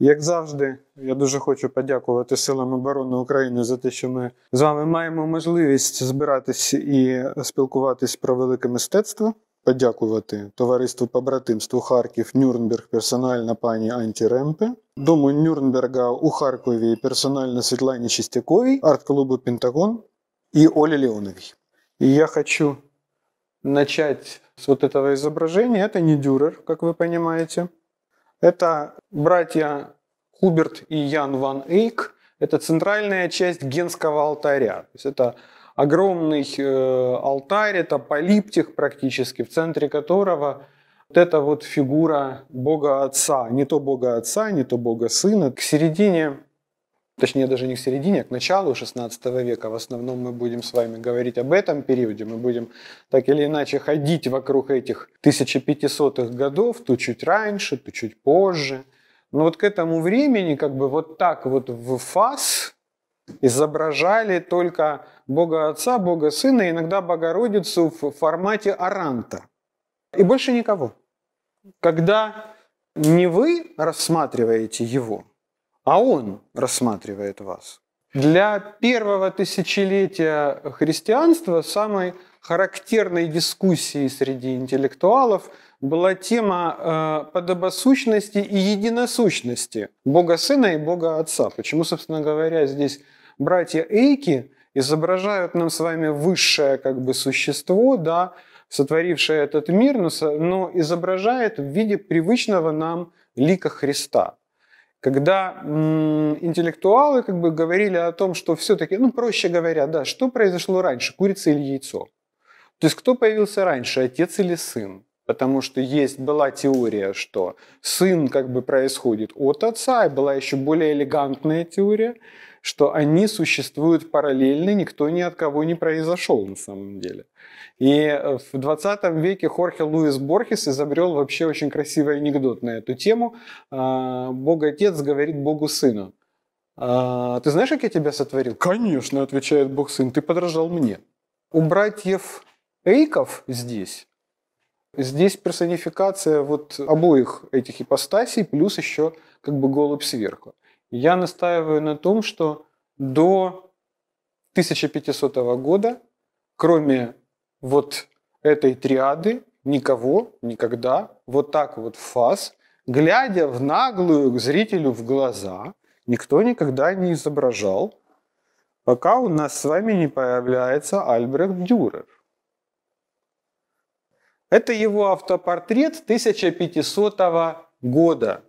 Як завжди, я дуже хочу подякувати силам оборони України за те, що ми з вами маємо можливість збиратися і спілкуватись про велике мистецтво. Подякувати товариству побратимству Харків Нюрнберг персонально пані Анті Ремпе, дому Нюрнберга у Харкові персонально Світлані Чистяковій, арт-клубу Пентагон і Олі Леоновій. І я хочу начать с вот этого изображения. Это не Дюрер, как вы понимаете. Это братья Хуберт и Ян Ван Эйк. Это центральная часть Генского алтаря. То есть это огромный э, алтарь, это полиптих практически, в центре которого вот эта вот фигура Бога Отца, не то Бога Отца, не то Бога Сына. К середине, точнее даже не к середине, а к началу XVI века, в основном мы будем с вами говорить об этом периоде, мы будем так или иначе ходить вокруг этих 1500-х годов, то чуть раньше, то чуть позже – но вот к этому времени как бы вот так вот в фас изображали только Бога Отца, Бога Сына, иногда Богородицу в формате аранта. И больше никого. Когда не вы рассматриваете его, а он рассматривает вас. Для первого тысячелетия христианства самой характерной дискуссией среди интеллектуалов была тема э, подобосущности и единосущности Бога Сына и Бога Отца. Почему, собственно говоря, здесь братья Эйки изображают нам с вами высшее как бы существо, да, сотворившее этот мир, но, но изображает в виде привычного нам лика Христа когда интеллектуалы как бы говорили о том, что все-таки, ну, проще говоря, да, что произошло раньше, курица или яйцо? То есть кто появился раньше, отец или сын? Потому что есть была теория, что сын как бы происходит от отца, и была еще более элегантная теория, что они существуют параллельно, никто ни от кого не произошел на самом деле. И э, в 20 веке Хорхе Луис Борхес изобрел вообще очень красивый анекдот на эту тему. А, Бог Отец говорит Богу Сыну. А, ты знаешь, как я тебя сотворил? Конечно, отвечает Бог Сын, ты подражал мне. У братьев эйков здесь, здесь персонификация вот обоих этих ипостасей, плюс еще как бы голубь сверху. Я настаиваю на том, что до 1500 года, кроме вот этой триады, никого, никогда, вот так вот в фас, глядя в наглую к зрителю в глаза, никто никогда не изображал, пока у нас с вами не появляется Альбрехт Дюрер. Это его автопортрет 1500 года.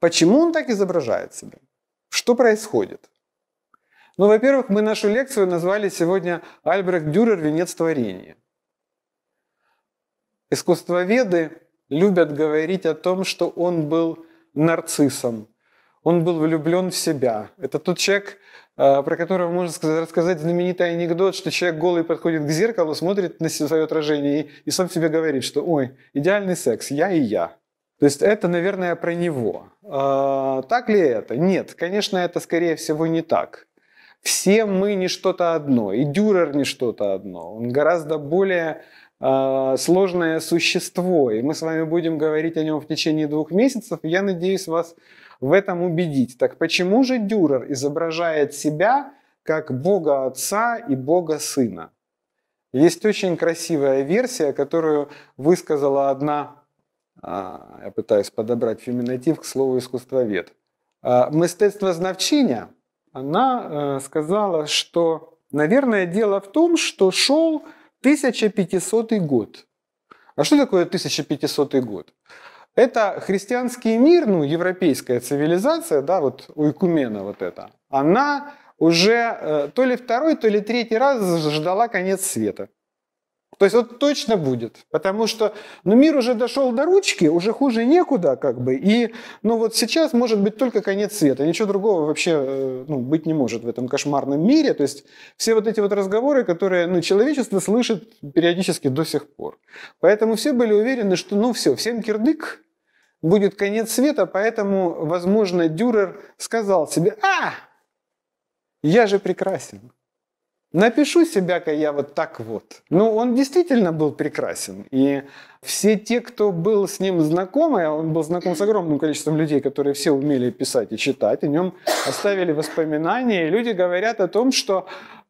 Почему он так изображает себя? Что происходит? Ну, во-первых, мы нашу лекцию назвали сегодня «Альбрехт Дюрер. Венец творения». Искусствоведы любят говорить о том, что он был нарциссом, он был влюблен в себя. Это тот человек, Э, про которого можно рассказать знаменитый анекдот, что человек голый подходит к зеркалу, смотрит на свое отражение и, и сам себе говорит, что «Ой, идеальный секс, я и я». То есть это, наверное, про него. А, так ли это? Нет, конечно, это, скорее всего, не так. Все мы не что-то одно, и Дюрер не что-то одно. Он гораздо более а, сложное существо. И мы с вами будем говорить о нем в течение двух месяцев. Я надеюсь, вас в этом убедить. Так почему же Дюрер изображает себя как Бога Отца и Бога Сына? Есть очень красивая версия, которую высказала одна, а, я пытаюсь подобрать феминатив к слову искусствовед, а, Мастерство мистецтвознавчиня, она э, сказала, что, наверное, дело в том, что шел 1500 год. А что такое 1500 год? это христианский мир, ну, европейская цивилизация, да, вот у вот эта, она уже э, то ли второй, то ли третий раз ждала конец света. То есть вот точно будет, потому что ну, мир уже дошел до ручки, уже хуже некуда как бы, и ну вот сейчас может быть только конец света, ничего другого вообще э, ну, быть не может в этом кошмарном мире, то есть все вот эти вот разговоры, которые ну, человечество слышит периодически до сих пор. Поэтому все были уверены, что ну все, всем кирдык, будет конец света, поэтому, возможно, Дюрер сказал себе, а, я же прекрасен. Напишу себя-ка я вот так вот. Ну, он действительно был прекрасен. И все те, кто был с ним знаком, а он был знаком с огромным количеством людей, которые все умели писать и читать, о нем оставили воспоминания. И люди говорят о том, что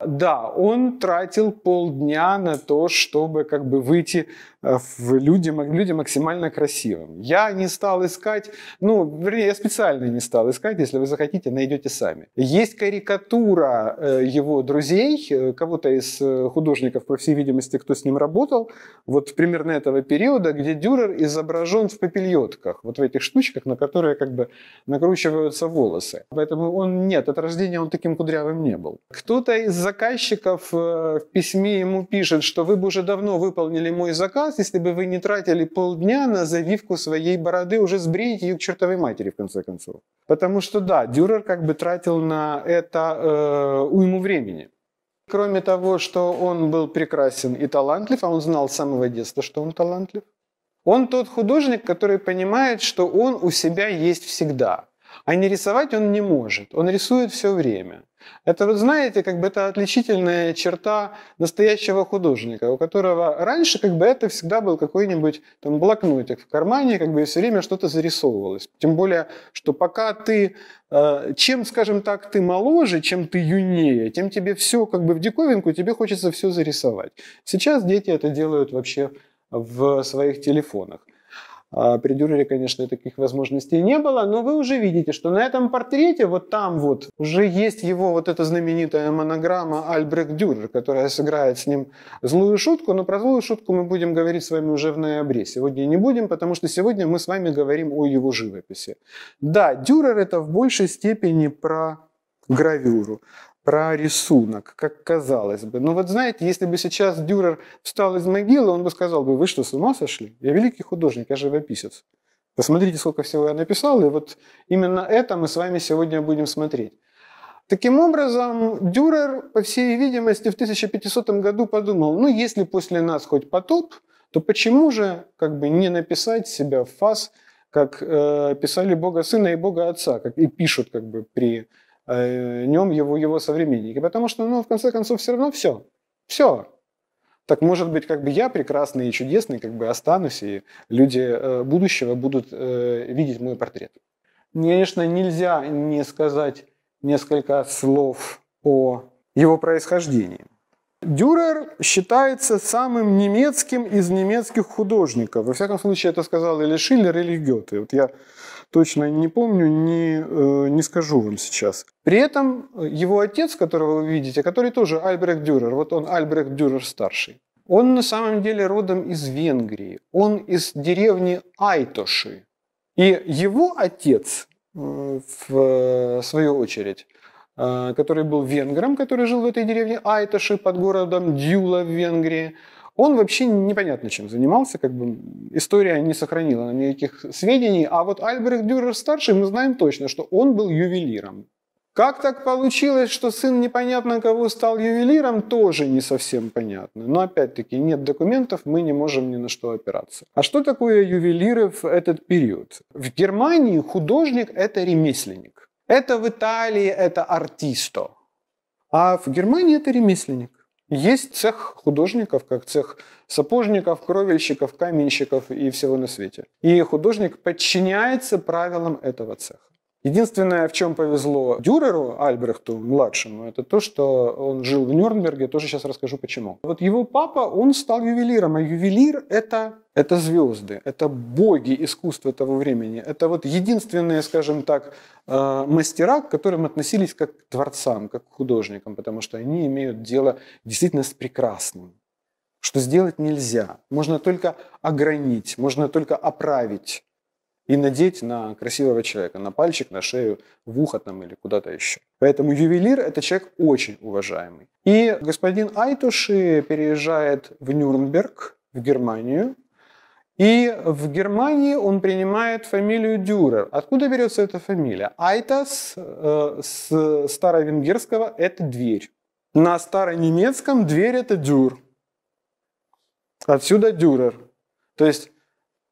да, он тратил полдня на то, чтобы как бы выйти э, в люди, люди максимально красивым. Я не стал искать, ну, вернее, я специально не стал искать, если вы захотите, найдете сами. Есть карикатура э, его друзей, э, кого-то из художников, по всей видимости, кто с ним работал, вот примерно этого периода, где Дюрер изображен в папильотках, вот в этих штучках, на которые как бы накручиваются волосы. Поэтому он, нет, от рождения он таким кудрявым не был. Кто-то из заказчиков э, в письме ему пишет, что вы бы уже давно выполнили мой заказ, если бы вы не тратили полдня на завивку своей бороды, уже сбреете ее к чертовой матери, в конце концов. Потому что, да, Дюрер как бы тратил на это э, уйму времени. Кроме того, что он был прекрасен и талантлив, а он знал с самого детства, что он талантлив, он тот художник, который понимает, что он у себя есть всегда – а не рисовать он не может. Он рисует все время. Это, вот знаете, как бы это отличительная черта настоящего художника, у которого раньше как бы это всегда был какой-нибудь там блокнотик в кармане, как бы и все время что-то зарисовывалось. Тем более, что пока ты, э, чем, скажем так, ты моложе, чем ты юнее, тем тебе все как бы в диковинку, тебе хочется все зарисовать. Сейчас дети это делают вообще в своих телефонах. А, При Дюрере, конечно, таких возможностей не было, но вы уже видите, что на этом портрете вот там вот уже есть его вот эта знаменитая монограмма Альбрехт Дюрер, которая сыграет с ним злую шутку, но про злую шутку мы будем говорить с вами уже в ноябре. Сегодня не будем, потому что сегодня мы с вами говорим о его живописи. Да, Дюрер это в большей степени про гравюру про рисунок, как казалось бы. Но ну, вот знаете, если бы сейчас Дюрер встал из могилы, он бы сказал бы, вы что, с ума сошли? Я великий художник, я живописец. Посмотрите, сколько всего я написал, и вот именно это мы с вами сегодня будем смотреть. Таким образом, Дюрер, по всей видимости, в 1500 году подумал, ну, если после нас хоть потоп, то почему же как бы не написать себя в фас, как э, писали Бога Сына и Бога Отца, как и пишут как бы при Э, нем его, его современники. Потому что, ну, в конце концов, все равно все. Все. Так может быть, как бы я прекрасный и чудесный, как бы останусь, и люди э, будущего будут э, видеть мой портрет. Конечно, нельзя не сказать несколько слов о его происхождении. Дюрер считается самым немецким из немецких художников. Во всяком случае, это сказал или Шиллер, или Гёте. Вот я точно не помню, не, э, не скажу вам сейчас. При этом э, его отец, которого вы видите, который тоже Альбрехт Дюрер, вот он Альбрехт Дюрер старший, он на самом деле родом из Венгрии, он из деревни Айтоши. И его отец, э, в свою очередь, который был венгром, который жил в этой деревне Айтоши под городом Дюла в Венгрии, он вообще непонятно чем занимался, как бы история не сохранила никаких сведений. А вот Альбрехт Дюрер-старший, мы знаем точно, что он был ювелиром. Как так получилось, что сын непонятно кого стал ювелиром, тоже не совсем понятно. Но опять-таки нет документов, мы не можем ни на что опираться. А что такое ювелиры в этот период? В Германии художник – это ремесленник. Это в Италии – это артисто. А в Германии это ремесленник. Есть цех художников, как цех сапожников, кровельщиков, каменщиков и всего на свете. И художник подчиняется правилам этого цеха. Единственное, в чем повезло Дюреру, Альбрехту младшему, это то, что он жил в Нюрнберге, тоже сейчас расскажу почему. Вот его папа, он стал ювелиром, а ювелир это это звезды, это боги искусства того времени, это вот единственные, скажем так, э, мастера, к которым относились как к творцам, как к художникам, потому что они имеют дело действительно с прекрасным, что сделать нельзя, можно только огранить, можно только оправить и надеть на красивого человека, на пальчик, на шею, в ухо там или куда-то еще. Поэтому ювелир – это человек очень уважаемый. И господин Айтуши переезжает в Нюрнберг, в Германию, и в Германии он принимает фамилию Дюрер. Откуда берется эта фамилия? Айтас э, с старовенгерского – это дверь. На старонемецком дверь – это дюр. Отсюда дюрер. То есть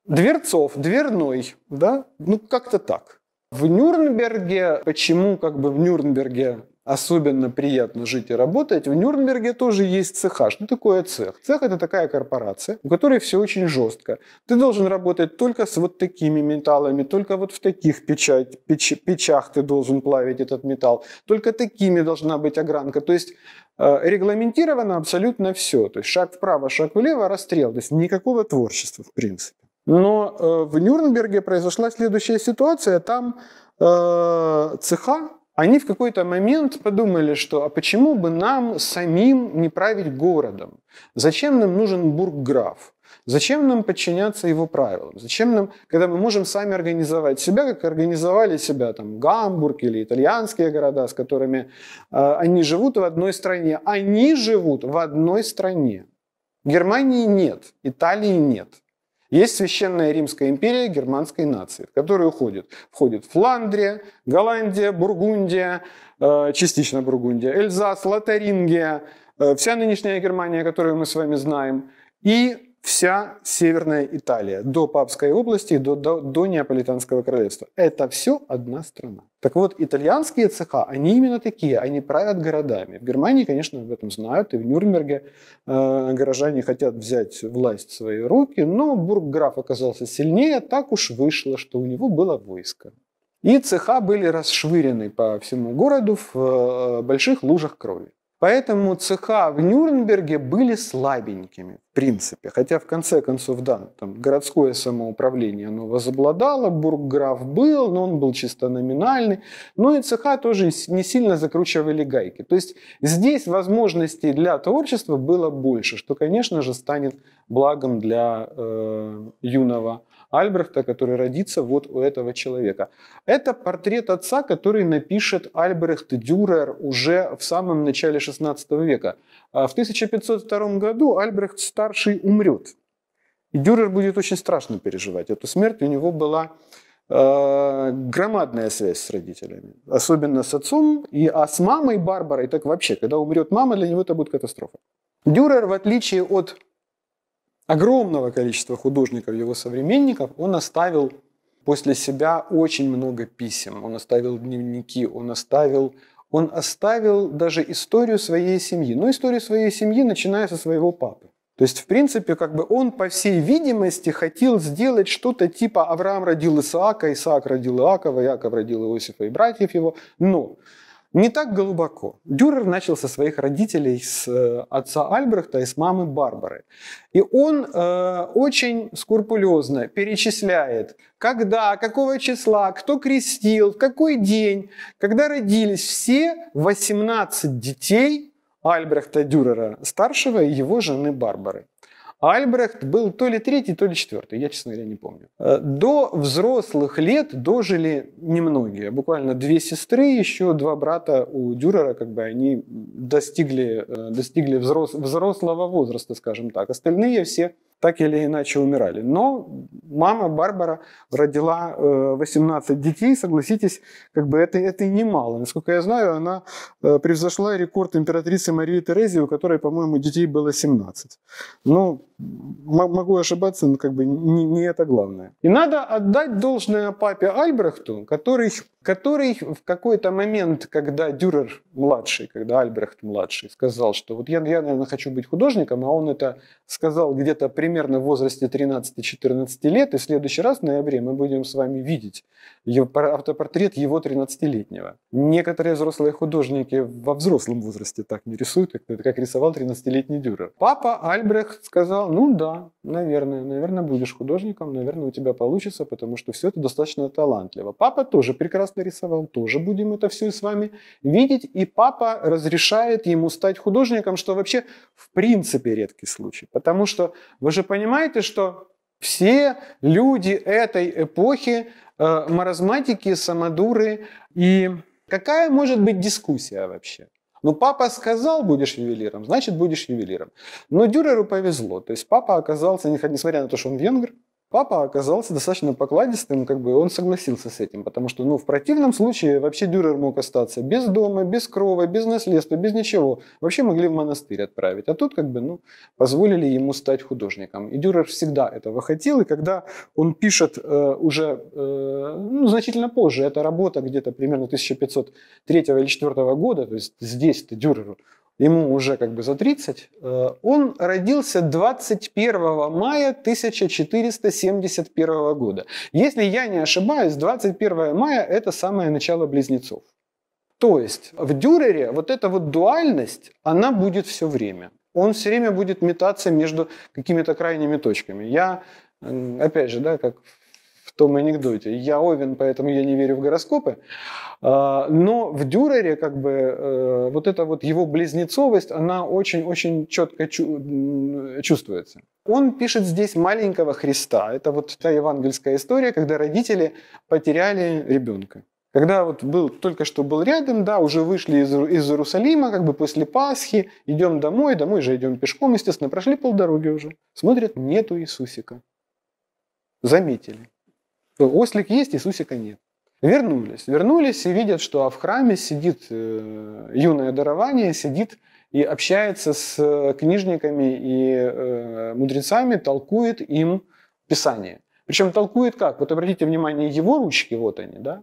Дверцов, дверной, да? Ну, как-то так. В Нюрнберге, почему как бы в Нюрнберге особенно приятно жить и работать, в Нюрнберге тоже есть цеха. Что такое цех? Цех – это такая корпорация, у которой все очень жестко. Ты должен работать только с вот такими металлами, только вот в таких печать, печ, печах ты должен плавить этот металл, только такими должна быть огранка. То есть э, регламентировано абсолютно все. То есть шаг вправо, шаг влево, расстрел. То есть никакого творчества в принципе. Но э, в Нюрнберге произошла следующая ситуация. Там э, цеха, они в какой-то момент подумали, что а почему бы нам самим не править городом? Зачем нам нужен бургграф? Зачем нам подчиняться его правилам? Зачем нам, когда мы можем сами организовать себя, как организовали себя там Гамбург или итальянские города, с которыми э, они живут в одной стране? Они живут в одной стране. Германии нет, Италии нет. Есть Священная Римская империя германской нации, в которую уходит. входит Фландрия, Голландия, Бургундия, э, частично Бургундия, Эльзас, Лотарингия, э, вся нынешняя Германия, которую мы с вами знаем, и вся Северная Италия, до Папской области, до, до, до Неаполитанского королевства. Это все одна страна. Так вот, итальянские цеха, они именно такие, они правят городами. В Германии, конечно, об этом знают, и в Нюрнберге э, горожане хотят взять власть в свои руки, но бургграф оказался сильнее, так уж вышло, что у него было войско. И цеха были расшвырены по всему городу в э, больших лужах крови. Поэтому цеха в Нюрнберге были слабенькими, в принципе. Хотя, в конце концов, да, там городское самоуправление, оно возобладало, бургграф был, но он был чисто номинальный. Но ну и цеха тоже не сильно закручивали гайки. То есть здесь возможностей для творчества было больше, что, конечно же, станет благом для э, юного Альбрехта, который родится вот у этого человека. Это портрет отца, который напишет Альбрехт Дюрер уже в самом начале XVI века. А в 1502 году Альбрехт старший умрет. И Дюрер будет очень страшно переживать. Эту смерть у него была э, громадная связь с родителями, особенно с отцом, и, а с мамой Барбарой так вообще, когда умрет мама, для него это будет катастрофа. Дюрер, в отличие от огромного количества художников, его современников, он оставил после себя очень много писем, он оставил дневники, он оставил он оставил даже историю своей семьи. Но историю своей семьи начиная со своего папы. То есть, в принципе, как бы он, по всей видимости, хотел сделать что-то типа Авраам родил Исаака, Исаак родил Иакова, Иаков родил Иосифа и братьев его. Но не так глубоко. Дюрер начал со своих родителей, с э, отца Альбрехта и с мамы Барбары. И он э, очень скрупулезно перечисляет, когда, какого числа, кто крестил, в какой день, когда родились все 18 детей Альбрехта Дюрера, старшего и его жены Барбары. Альбрехт был то ли третий, то ли четвертый, я, честно говоря, не помню. Э, до взрослых лет дожили немногие, буквально две сестры, еще два брата у Дюрера, как бы они достигли, э, достигли взрос, взрослого возраста, скажем так. Остальные все так или иначе умирали. Но мама Барбара родила 18 э, детей, согласитесь, как бы это, это немало. Насколько я знаю, она э, превзошла рекорд императрицы Марии Терезии, у которой, по-моему, детей было 17. Ну, могу ошибаться, но как бы не, не это главное. И надо отдать должное папе Альбрехту, который, который в какой-то момент, когда Дюрер младший, когда Альбрехт младший сказал, что вот я, я наверное, хочу быть художником, а он это сказал где-то примерно в возрасте 13-14 лет, и в следующий раз в ноябре мы будем с вами видеть его, автопортрет его 13-летнего. Некоторые взрослые художники во взрослом возрасте так не рисуют, как, как рисовал 13-летний Дюрер. Папа Альбрехт сказал, сказал, ну да, наверное, наверное, будешь художником, наверное, у тебя получится, потому что все это достаточно талантливо. Папа тоже прекрасно рисовал, тоже будем это все с вами видеть, и папа разрешает ему стать художником, что вообще в принципе редкий случай, потому что вы же понимаете, что все люди этой эпохи э, маразматики, самодуры и Какая может быть дискуссия вообще? Ну, папа сказал, будешь ювелиром, значит, будешь ювелиром. Но Дюреру повезло. То есть папа оказался, несмотря на то, что он венгр, Папа оказался достаточно покладистым, как бы он согласился с этим, потому что, ну, в противном случае вообще Дюрер мог остаться без дома, без крова, без наследства, без ничего. Вообще могли в монастырь отправить. А тут, как бы, ну, позволили ему стать художником. И Дюрер всегда этого хотел, и когда он пишет э, уже, э, ну, значительно позже, эта работа где-то примерно 1503 или 1504 года, то есть здесь-то Дюреру ему уже как бы за 30, э, он родился 21 мая 1471 года. Если я не ошибаюсь, 21 мая – это самое начало близнецов. То есть в Дюрере вот эта вот дуальность, она будет все время. Он все время будет метаться между какими-то крайними точками. Я, опять же, да, как том анекдоте. Я Овен, поэтому я не верю в гороскопы. А, но в Дюрере как бы э, вот эта вот его близнецовость, она очень-очень четко чувствуется. Он пишет здесь маленького Христа. Это вот та евангельская история, когда родители потеряли ребенка. Когда вот был, только что был рядом, да, уже вышли из, из Иерусалима, как бы после Пасхи, идем домой, домой же идем пешком, естественно, прошли полдороги уже. Смотрят, нету Иисусика. Заметили. Ослик есть, Иисусика нет. Вернулись. Вернулись и видят, что в храме сидит э, юное дарование, сидит и общается с э, книжниками и э, мудрецами, толкует им Писание. Причем толкует как? Вот обратите внимание, его ручки, вот они, да?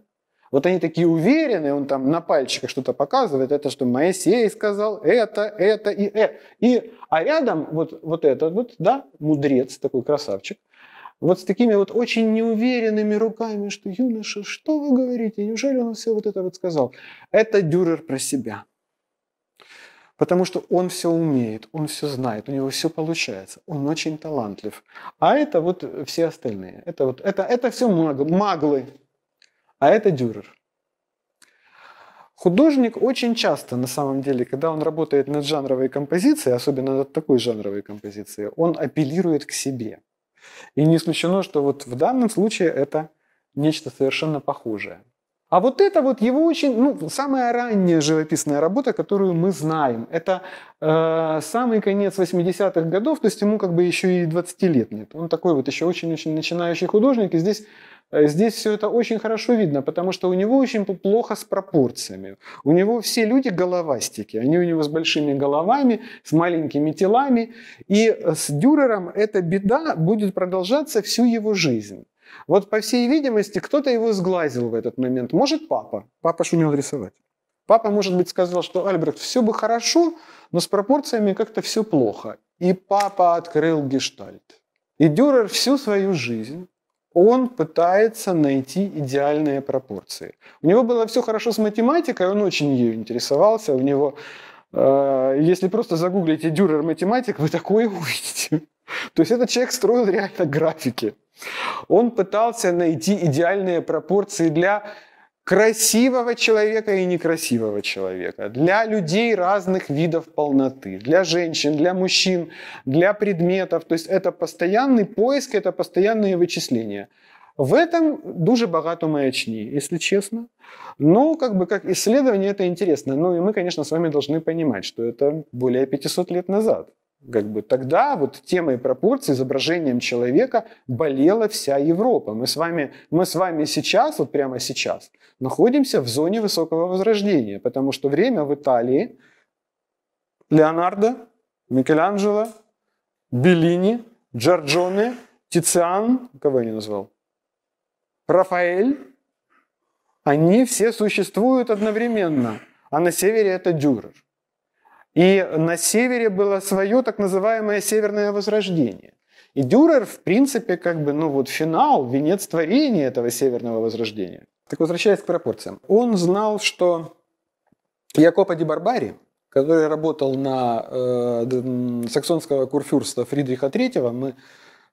Вот они такие уверенные, он там на пальчиках что-то показывает, это что Моисей сказал, это, это и это. И, а рядом вот, вот этот вот, да, мудрец, такой красавчик – вот с такими вот очень неуверенными руками, что юноша, что вы говорите, неужели он все вот это вот сказал? Это Дюрер про себя. Потому что он все умеет, он все знает, у него все получается, он очень талантлив. А это вот все остальные. Это, вот, это, это все маглы, а это Дюрер. Художник очень часто, на самом деле, когда он работает над жанровой композицией, особенно над такой жанровой композицией, он апеллирует к себе – и не исключено, что вот в данном случае это нечто совершенно похожее. А вот это вот его очень, ну, самая ранняя живописная работа, которую мы знаем. Это э, самый конец 80-х годов, то есть ему как бы еще и 20 лет нет. Он такой вот еще очень-очень начинающий художник, и здесь Э, здесь все это очень хорошо видно, потому что у него очень плохо с пропорциями. У него все люди головастики, они у него с большими головами, с маленькими телами, и с Дюрером эта беда будет продолжаться всю его жизнь. Вот, по всей видимости, кто-то его сглазил в этот момент. Может, папа. Папа же умел рисовать. Папа, может быть, сказал, что Альбрехт, все бы хорошо, но с пропорциями как-то все плохо. И папа открыл гештальт. И Дюрер всю свою жизнь он пытается найти идеальные пропорции. У него было все хорошо с математикой, он очень ее интересовался, у него, э, если просто загуглите Дюрер математик, вы такое увидите. То есть этот человек строил реально графики. Он пытался найти идеальные пропорции для красивого человека и некрасивого человека, для людей разных видов полноты, для женщин, для мужчин, для предметов. То есть это постоянный поиск, это постоянные вычисления. В этом дуже багато маячни, если честно. Но ну, как бы как исследование это интересно. Ну и мы, конечно, с вами должны понимать, что это более 500 лет назад как бы тогда вот темой пропорции изображением человека болела вся Европа. Мы с вами, мы с вами сейчас, вот прямо сейчас, находимся в зоне высокого возрождения, потому что время в Италии Леонардо, Микеланджело, Беллини, Джорджоне, Тициан, кого я не назвал, Рафаэль, они все существуют одновременно, а на севере это Дюрер. И на севере было свое так называемое северное возрождение. И Дюрер, в принципе, как бы, ну вот финал, венец творения этого северного возрождения. Так возвращаясь к пропорциям. Он знал, что Якопа де Барбари, который работал на э, саксонского курфюрста Фридриха III, мы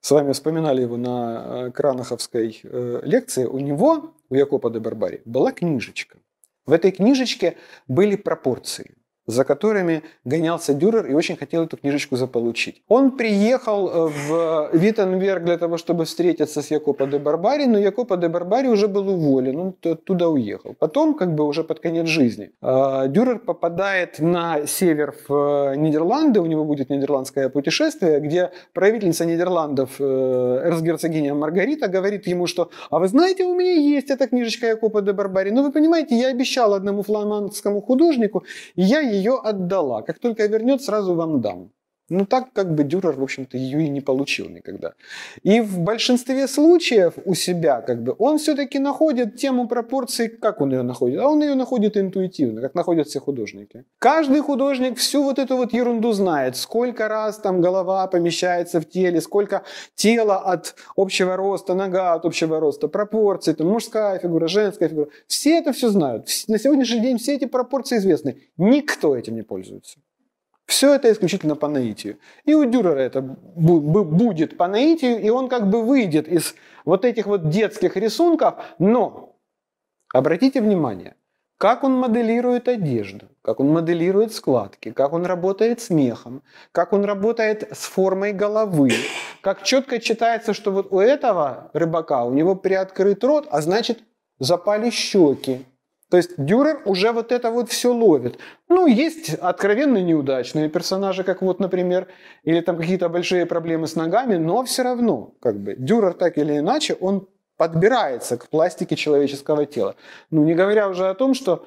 с вами вспоминали его на э, Кранаховской э, лекции, у него, у Якопа де Барбари, была книжечка. В этой книжечке были пропорции за которыми гонялся Дюрер и очень хотел эту книжечку заполучить. Он приехал э, в Виттенберг для того, чтобы встретиться с Якопо де Барбари, но Якопо де Барбари уже был уволен, он оттуда уехал. Потом, как бы уже под конец жизни, э, Дюрер попадает на север в э, Нидерланды, у него будет нидерландское путешествие, где правительница Нидерландов, эрцгерцогиня Маргарита, говорит ему, что «А вы знаете, у меня есть эта книжечка Якопо де Барбари, но ну, вы понимаете, я обещал одному фламандскому художнику, и я ее ее отдала. Как только вернет, сразу вам дам. Ну так как бы Дюрер, в общем-то, ее и не получил никогда. И в большинстве случаев у себя как бы он все-таки находит тему пропорций, как он ее находит, а он ее находит интуитивно, как находят все художники. Каждый художник всю вот эту вот ерунду знает, сколько раз там голова помещается в теле, сколько тела от общего роста, нога от общего роста, пропорции, там мужская фигура, женская фигура. Все это все знают. На сегодняшний день все эти пропорции известны. Никто этим не пользуется. Все это исключительно по наитию. И у Дюрера это будет по наитию, и он как бы выйдет из вот этих вот детских рисунков, но обратите внимание, как он моделирует одежду, как он моделирует складки, как он работает с мехом, как он работает с формой головы, как четко читается, что вот у этого рыбака, у него приоткрыт рот, а значит запали щеки, то есть Дюрер уже вот это вот все ловит. Ну, есть откровенно неудачные персонажи, как вот, например, или там какие-то большие проблемы с ногами, но все равно, как бы, Дюрер так или иначе, он подбирается к пластике человеческого тела. Ну, не говоря уже о том, что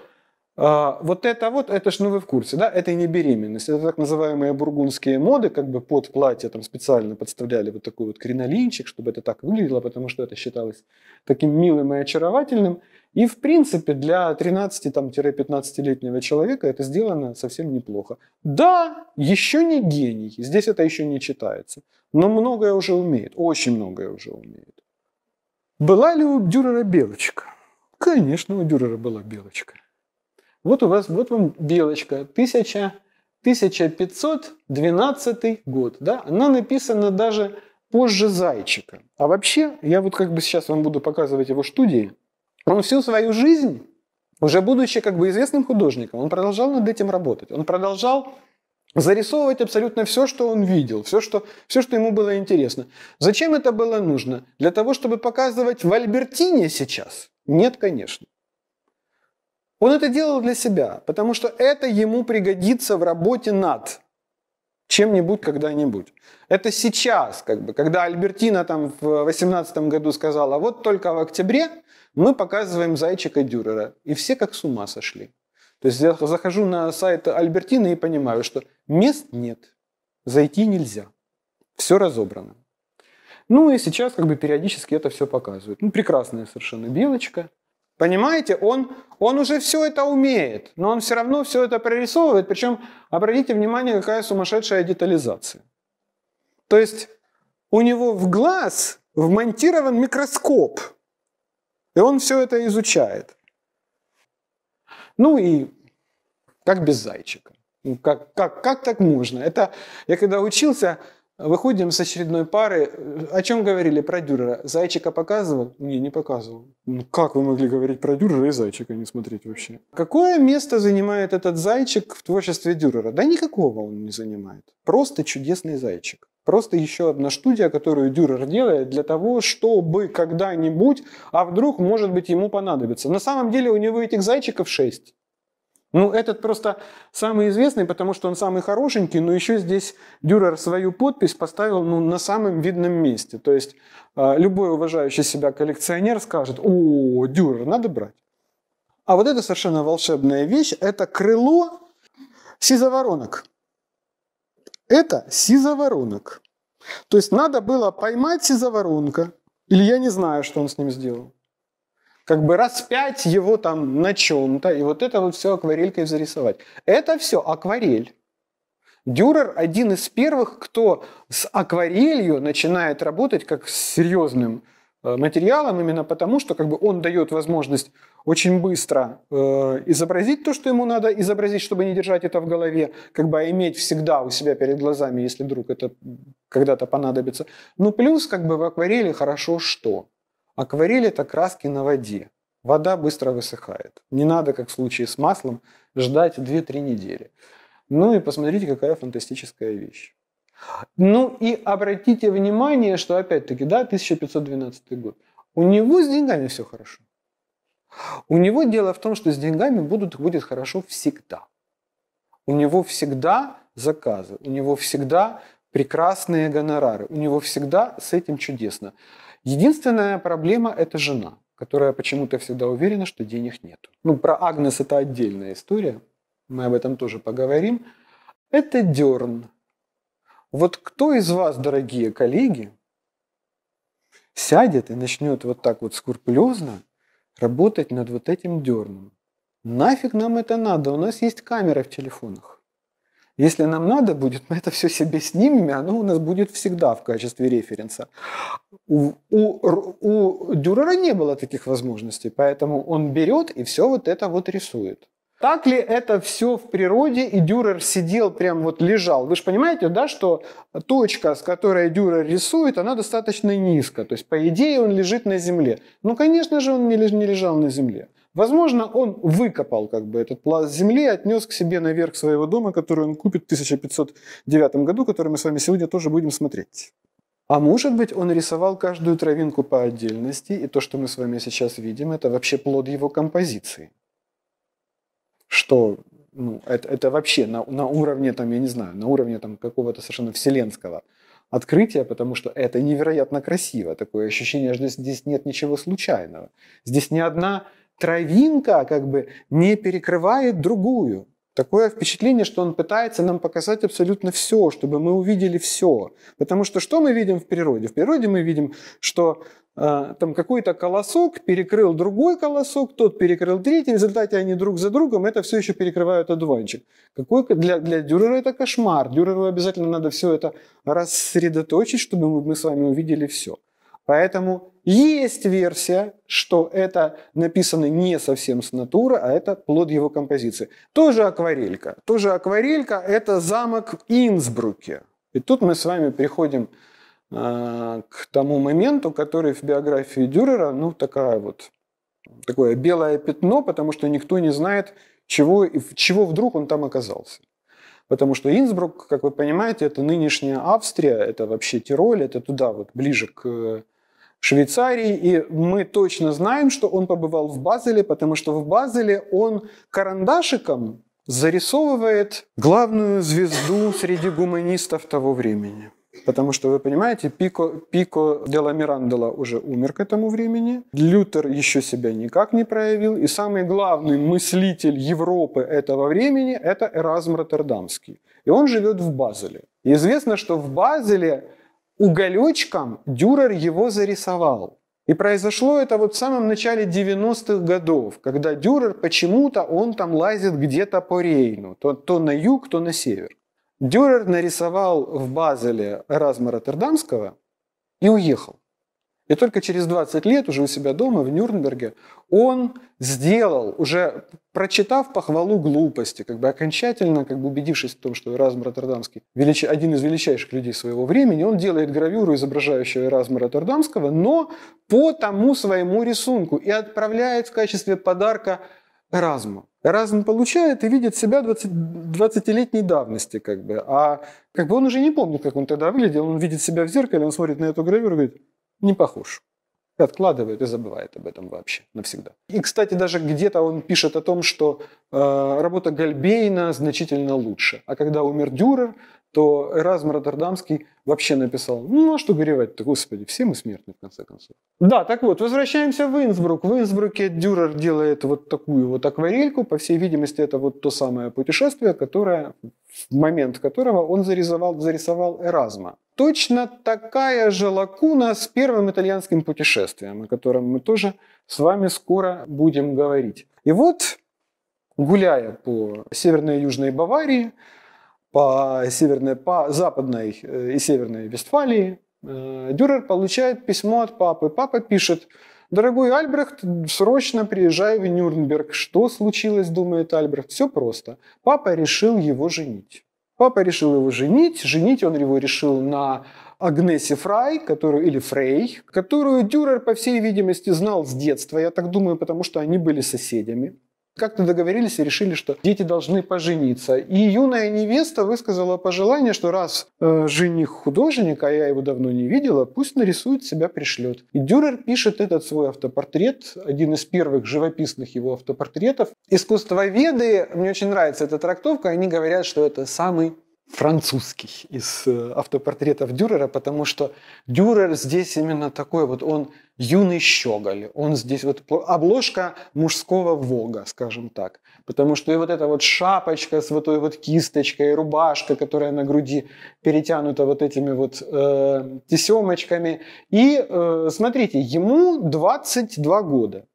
э, вот это вот, это ж, ну, вы в курсе, да, это не беременность, это так называемые бургундские моды, как бы под платье там специально подставляли вот такой вот кринолинчик, чтобы это так выглядело, потому что это считалось таким милым и очаровательным. И, в принципе, для 13-15-летнего человека это сделано совсем неплохо. Да, еще не гений, здесь это еще не читается, но многое уже умеет, очень многое уже умеет. Была ли у Дюрера белочка? Конечно, у Дюрера была белочка. Вот у вас, вот вам белочка, 1000, 1512 год. Да? Она написана даже позже «Зайчика». А вообще, я вот как бы сейчас вам буду показывать его студии – он всю свою жизнь, уже будучи как бы известным художником, он продолжал над этим работать. Он продолжал зарисовывать абсолютно все, что он видел, все что, все, что ему было интересно. Зачем это было нужно? Для того, чтобы показывать в Альбертине сейчас? Нет, конечно. Он это делал для себя, потому что это ему пригодится в работе над чем-нибудь когда-нибудь. Это сейчас, как бы, когда Альбертина там в 18 году сказала, вот только в октябре мы показываем «Зайчика Дюрера», и все как с ума сошли. То есть я захожу на сайт Альбертины и понимаю, что мест нет, зайти нельзя. Все разобрано. Ну и сейчас как бы периодически это все показывают. Ну, прекрасная совершенно белочка. Понимаете, он, он уже все это умеет, но он все равно все это прорисовывает. Причем обратите внимание, какая сумасшедшая детализация. То есть у него в глаз вмонтирован микроскоп – и он все это изучает. Ну и как без зайчика. Ну, как, как, как так можно? Это я когда учился, Выходим с очередной пары. О чем говорили про Дюрера? Зайчика показывал? Не, не показывал. Ну, как вы могли говорить про Дюрера и зайчика а не смотреть вообще? Какое место занимает этот зайчик в творчестве Дюрера? Да никакого он не занимает. Просто чудесный зайчик. Просто еще одна студия, которую Дюрер делает для того, чтобы когда-нибудь, а вдруг, может быть, ему понадобится. На самом деле у него этих зайчиков шесть. Ну, этот просто самый известный, потому что он самый хорошенький, но еще здесь Дюрер свою подпись поставил ну, на самом видном месте. То есть а, любой уважающий себя коллекционер скажет, о, Дюрер, надо брать. А вот это совершенно волшебная вещь, это крыло сизоворонок. Это сизоворонок. То есть надо было поймать сизоворонка, или я не знаю, что он с ним сделал как бы распять его там на чем-то, и вот это вот все акварелькой зарисовать. Это все акварель. Дюрер один из первых, кто с акварелью начинает работать как с серьезным э, материалом, именно потому что как бы он дает возможность очень быстро э, изобразить то, что ему надо изобразить, чтобы не держать это в голове, как бы а иметь всегда у себя перед глазами, если вдруг это когда-то понадобится. Ну плюс как бы в акварели хорошо что? Акварель – это краски на воде. Вода быстро высыхает. Не надо, как в случае с маслом, ждать 2-3 недели. Ну и посмотрите, какая фантастическая вещь. Ну и обратите внимание, что опять-таки, да, 1512 год. У него с деньгами все хорошо. У него дело в том, что с деньгами будут, будет хорошо всегда. У него всегда заказы, у него всегда прекрасные гонорары, у него всегда с этим чудесно. Единственная проблема – это жена, которая почему-то всегда уверена, что денег нет. Ну, про Агнес это отдельная история, мы об этом тоже поговорим. Это дерн. Вот кто из вас, дорогие коллеги, сядет и начнет вот так вот скрупулезно работать над вот этим дерном? Нафиг нам это надо? У нас есть камеры в телефонах. Если нам надо будет, мы это все себе снимем, и оно у нас будет всегда в качестве референса. У, у, у Дюрера не было таких возможностей, поэтому он берет и все вот это вот рисует. Так ли это все в природе, и Дюрер сидел, прям вот лежал? Вы же понимаете, да, что точка, с которой Дюрер рисует, она достаточно низко. То есть, по идее, он лежит на земле. Ну, конечно же, он не лежал на земле. Возможно, он выкопал как бы этот пласт земли, отнес к себе наверх своего дома, который он купит в 1509 году, который мы с вами сегодня тоже будем смотреть. А может быть, он рисовал каждую травинку по отдельности, и то, что мы с вами сейчас видим, это вообще плод его композиции. Что ну, это, это вообще на, на уровне, там, я не знаю, на уровне там, какого-то совершенно вселенского открытия, потому что это невероятно красиво. Такое ощущение, что здесь, здесь нет ничего случайного. Здесь ни одна травинка как бы не перекрывает другую. Такое впечатление, что он пытается нам показать абсолютно все, чтобы мы увидели все. Потому что что мы видим в природе? В природе мы видим, что э, там какой-то колосок перекрыл другой колосок, тот перекрыл третий, в результате они друг за другом это все еще перекрывают одуванчик. Какой, для, для Дюрера это кошмар. Дюреру обязательно надо все это рассредоточить, чтобы мы, мы с вами увидели все. Поэтому есть версия, что это написано не совсем с натуры, а это плод его композиции. Тоже акварелька. Тоже акварелька – это замок в Инсбруке. И тут мы с вами приходим а, к тому моменту, который в биографии Дюрера, ну, такая вот, такое белое пятно, потому что никто не знает, чего, чего вдруг он там оказался. Потому что Инсбрук, как вы понимаете, это нынешняя Австрия, это вообще Тироль, это туда вот ближе к Швейцарии, и мы точно знаем, что он побывал в Базеле, потому что в Базеле он карандашиком зарисовывает главную звезду среди гуманистов того времени. Потому что, вы понимаете, Пико, Пико де ла Мирандола уже умер к этому времени, Лютер еще себя никак не проявил, и самый главный мыслитель Европы этого времени – это Эразм Роттердамский. И он живет в Базеле. И известно, что в Базеле уголечком Дюрер его зарисовал. И произошло это вот в самом начале 90-х годов, когда Дюрер почему-то, он там лазит где-то по Рейну, то, то на юг, то на север. Дюрер нарисовал в Базеле Разма Роттердамского и уехал. И только через 20 лет уже у себя дома в Нюрнберге он сделал, уже прочитав похвалу глупости, как бы окончательно как бы убедившись в том, что Эразм Роттердамский велич... один из величайших людей своего времени, он делает гравюру, изображающую Эразма Роттердамского, но по тому своему рисунку и отправляет в качестве подарка Эразму. Эразм получает и видит себя 20, 20-летней давности, как бы. А как бы он уже не помнит, как он тогда выглядел, он видит себя в зеркале, он смотрит на эту гравюру и говорит, не похож и откладывает и забывает об этом вообще навсегда. И, кстати, даже где-то он пишет о том, что э, работа Гальбейна значительно лучше. А когда умер Дюрер, то Эразм Роттердамский вообще написал. Ну, а что горевать-то, господи, все мы смертны, в конце концов. Да, так вот, возвращаемся в Инсбрук. В Инсбруке Дюрер делает вот такую вот акварельку. По всей видимости, это вот то самое путешествие, которое, в момент которого он зарисовал, зарисовал Эразма. Точно такая же лакуна с первым итальянским путешествием, о котором мы тоже с вами скоро будем говорить. И вот, гуляя по Северной и Южной Баварии, по северной, по западной э, и северной Вестфалии, э, Дюрер получает письмо от папы. Папа пишет, дорогой Альбрехт, срочно приезжай в Нюрнберг. Что случилось, думает Альбрехт? Все просто. Папа решил его женить. Папа решил его женить. Женить он его решил на Агнесе Фрай, которую, или Фрей, которую Дюрер, по всей видимости, знал с детства, я так думаю, потому что они были соседями. Как-то договорились и решили, что дети должны пожениться. И юная невеста высказала пожелание, что раз э, жених художник, а я его давно не видела, пусть нарисует себя пришлет. И Дюрер пишет этот свой автопортрет, один из первых живописных его автопортретов. Искусствоведы, мне очень нравится эта трактовка, они говорят, что это самый французский из э, автопортретов Дюрера, потому что Дюрер здесь именно такой вот, он юный щеголь, он здесь вот обложка мужского вога, скажем так, потому что и вот эта вот шапочка с вот той вот кисточкой, и рубашка, которая на груди перетянута вот этими вот э, тесемочками, и э, смотрите, ему 22 года,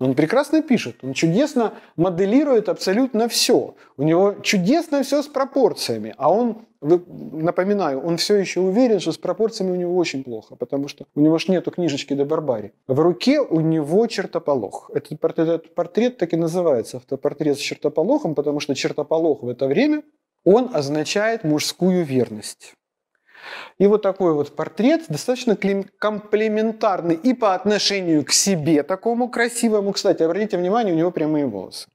он прекрасно пишет, он чудесно моделирует абсолютно все. У него чудесно все с пропорциями, а он, напоминаю, он все еще уверен, что с пропорциями у него очень плохо, потому что у него ж нету книжечки до Барбари. В руке у него чертополох. Этот портрет, этот портрет так и называется, автопортрет с чертополохом, потому что чертополох в это время, он означает мужскую верность. И вот такой вот портрет, достаточно комплементарный и по отношению к себе такому красивому. Кстати, обратите внимание, у него прямые волосы.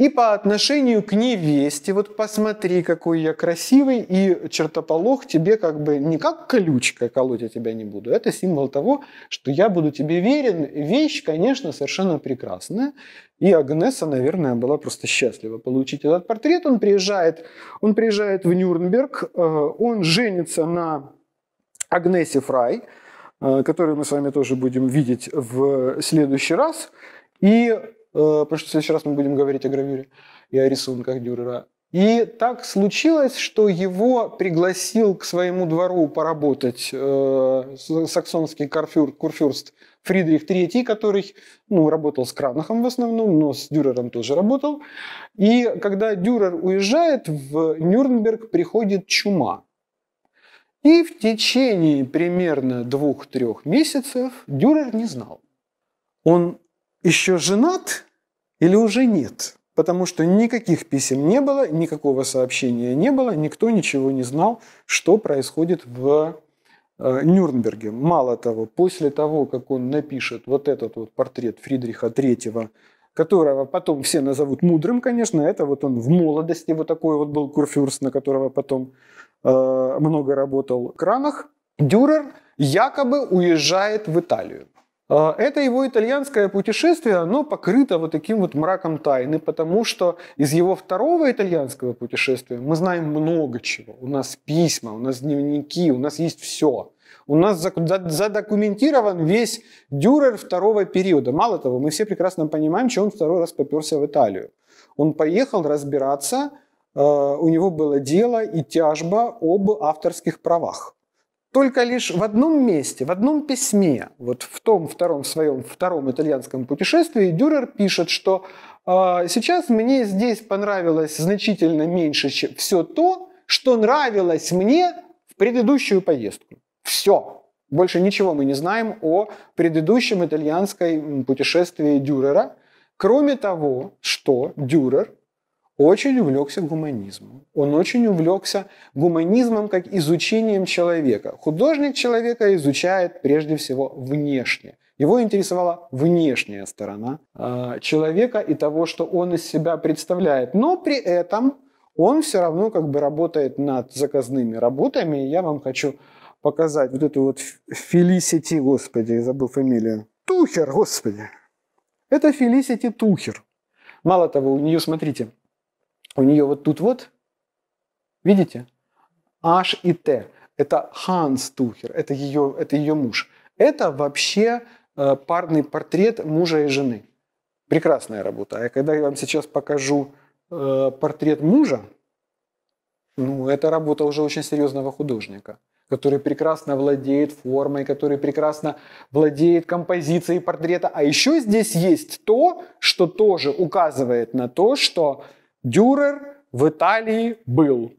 И по отношению к невесте, вот посмотри, какой я красивый, и чертополох тебе как бы не как колючка, колоть я тебя не буду. Это символ того, что я буду тебе верен. Вещь, конечно, совершенно прекрасная. И Агнеса, наверное, была просто счастлива получить этот портрет. Он приезжает, он приезжает в Нюрнберг, э, он женится на Агнесе Фрай, э, которую мы с вами тоже будем видеть в следующий раз. И Э, потому что в следующий раз мы будем говорить о гравюре и о рисунках Дюрера. И так случилось, что его пригласил к своему двору поработать э, саксонский курфюр, курфюрст Фридрих III, который ну, работал с Кранахом в основном, но с Дюрером тоже работал. И когда Дюрер уезжает, в Нюрнберг приходит чума. И в течение примерно двух-трех месяцев Дюрер не знал. Он еще женат или уже нет? Потому что никаких писем не было, никакого сообщения не было, никто ничего не знал, что происходит в э, Нюрнберге. Мало того, после того, как он напишет вот этот вот портрет Фридриха III, которого потом все назовут мудрым, конечно, это вот он в молодости вот такой вот был курфюрст, на которого потом э, много работал в кранах, Дюрер якобы уезжает в Италию. А, это его итальянское путешествие, оно покрыто вот таким вот мраком тайны, потому что из его второго итальянского путешествия мы знаем много чего. У нас письма, у нас дневники, у нас есть все. У нас задокументирован весь Дюрер второго периода. Мало того, мы все прекрасно понимаем, что он второй раз поперся в Италию. Он поехал разбираться, э, у него было дело и тяжба об авторских правах только лишь в одном месте, в одном письме, вот в том втором своем втором итальянском путешествии Дюрер пишет, что э, сейчас мне здесь понравилось значительно меньше, чем все то, что нравилось мне в предыдущую поездку. Все. Больше ничего мы не знаем о предыдущем итальянском путешествии Дюрера, кроме того, что Дюрер очень увлекся гуманизмом. Он очень увлекся гуманизмом как изучением человека. Художник человека изучает прежде всего внешне. Его интересовала внешняя сторона а, человека и того, что он из себя представляет. Но при этом он все равно как бы работает над заказными работами. И я вам хочу показать вот эту вот Фелисити, господи, забыл фамилию. Тухер, господи. Это Фелисити Тухер. Мало того, у нее, смотрите, у нее вот тут вот, видите, H и T. Это Ханс Тухер, это ее, это ее муж. Это вообще э, парный портрет мужа и жены. Прекрасная работа. А когда я вам сейчас покажу э, портрет мужа, ну, это работа уже очень серьезного художника, который прекрасно владеет формой, который прекрасно владеет композицией портрета. А еще здесь есть то, что тоже указывает на то, что Дюрер в Италии был.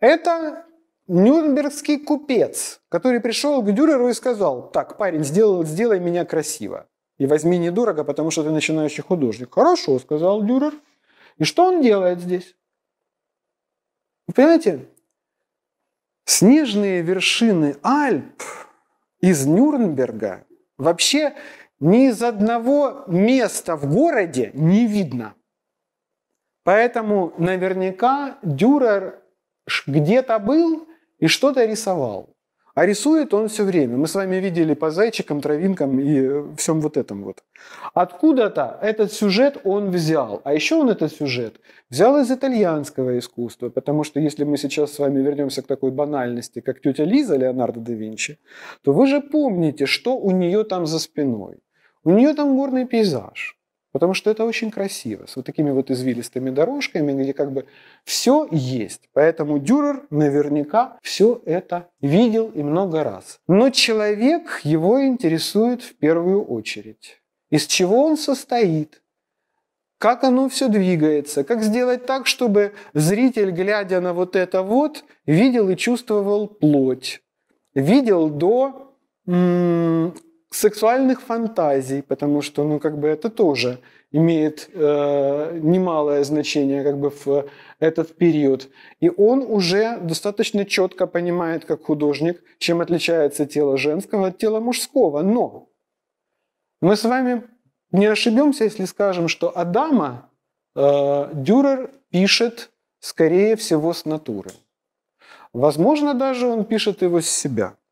Это Нюрнбергский купец, который пришел к Дюреру и сказал, так, парень, сделай, сделай меня красиво. И возьми недорого, потому что ты начинающий художник. Хорошо, сказал Дюрер. И что он делает здесь? Вы понимаете, снежные вершины Альп из Нюрнберга вообще ни из одного места в городе не видно. Поэтому наверняка Дюрер где-то был и что-то рисовал. А рисует он все время. Мы с вами видели по зайчикам, травинкам и э, всем вот этом вот. Откуда-то этот сюжет он взял. А еще он этот сюжет взял из итальянского искусства. Потому что если мы сейчас с вами вернемся к такой банальности, как тетя Лиза Леонардо да Винчи, то вы же помните, что у нее там за спиной. У нее там горный пейзаж. Потому что это очень красиво, с вот такими вот извилистыми дорожками, где как бы все есть. Поэтому Дюрер наверняка все это видел и много раз. Но человек его интересует в первую очередь. Из чего он состоит? Как оно все двигается? Как сделать так, чтобы зритель, глядя на вот это вот, видел и чувствовал плоть? Видел до сексуальных фантазий, потому что, ну, как бы это тоже имеет э, немалое значение, как бы в этот период. И он уже достаточно четко понимает, как художник, чем отличается тело женского от тела мужского. Но мы с вами не ошибемся, если скажем, что Адама э, Дюрер пишет, скорее всего, с натуры. Возможно, даже он пишет его с себя –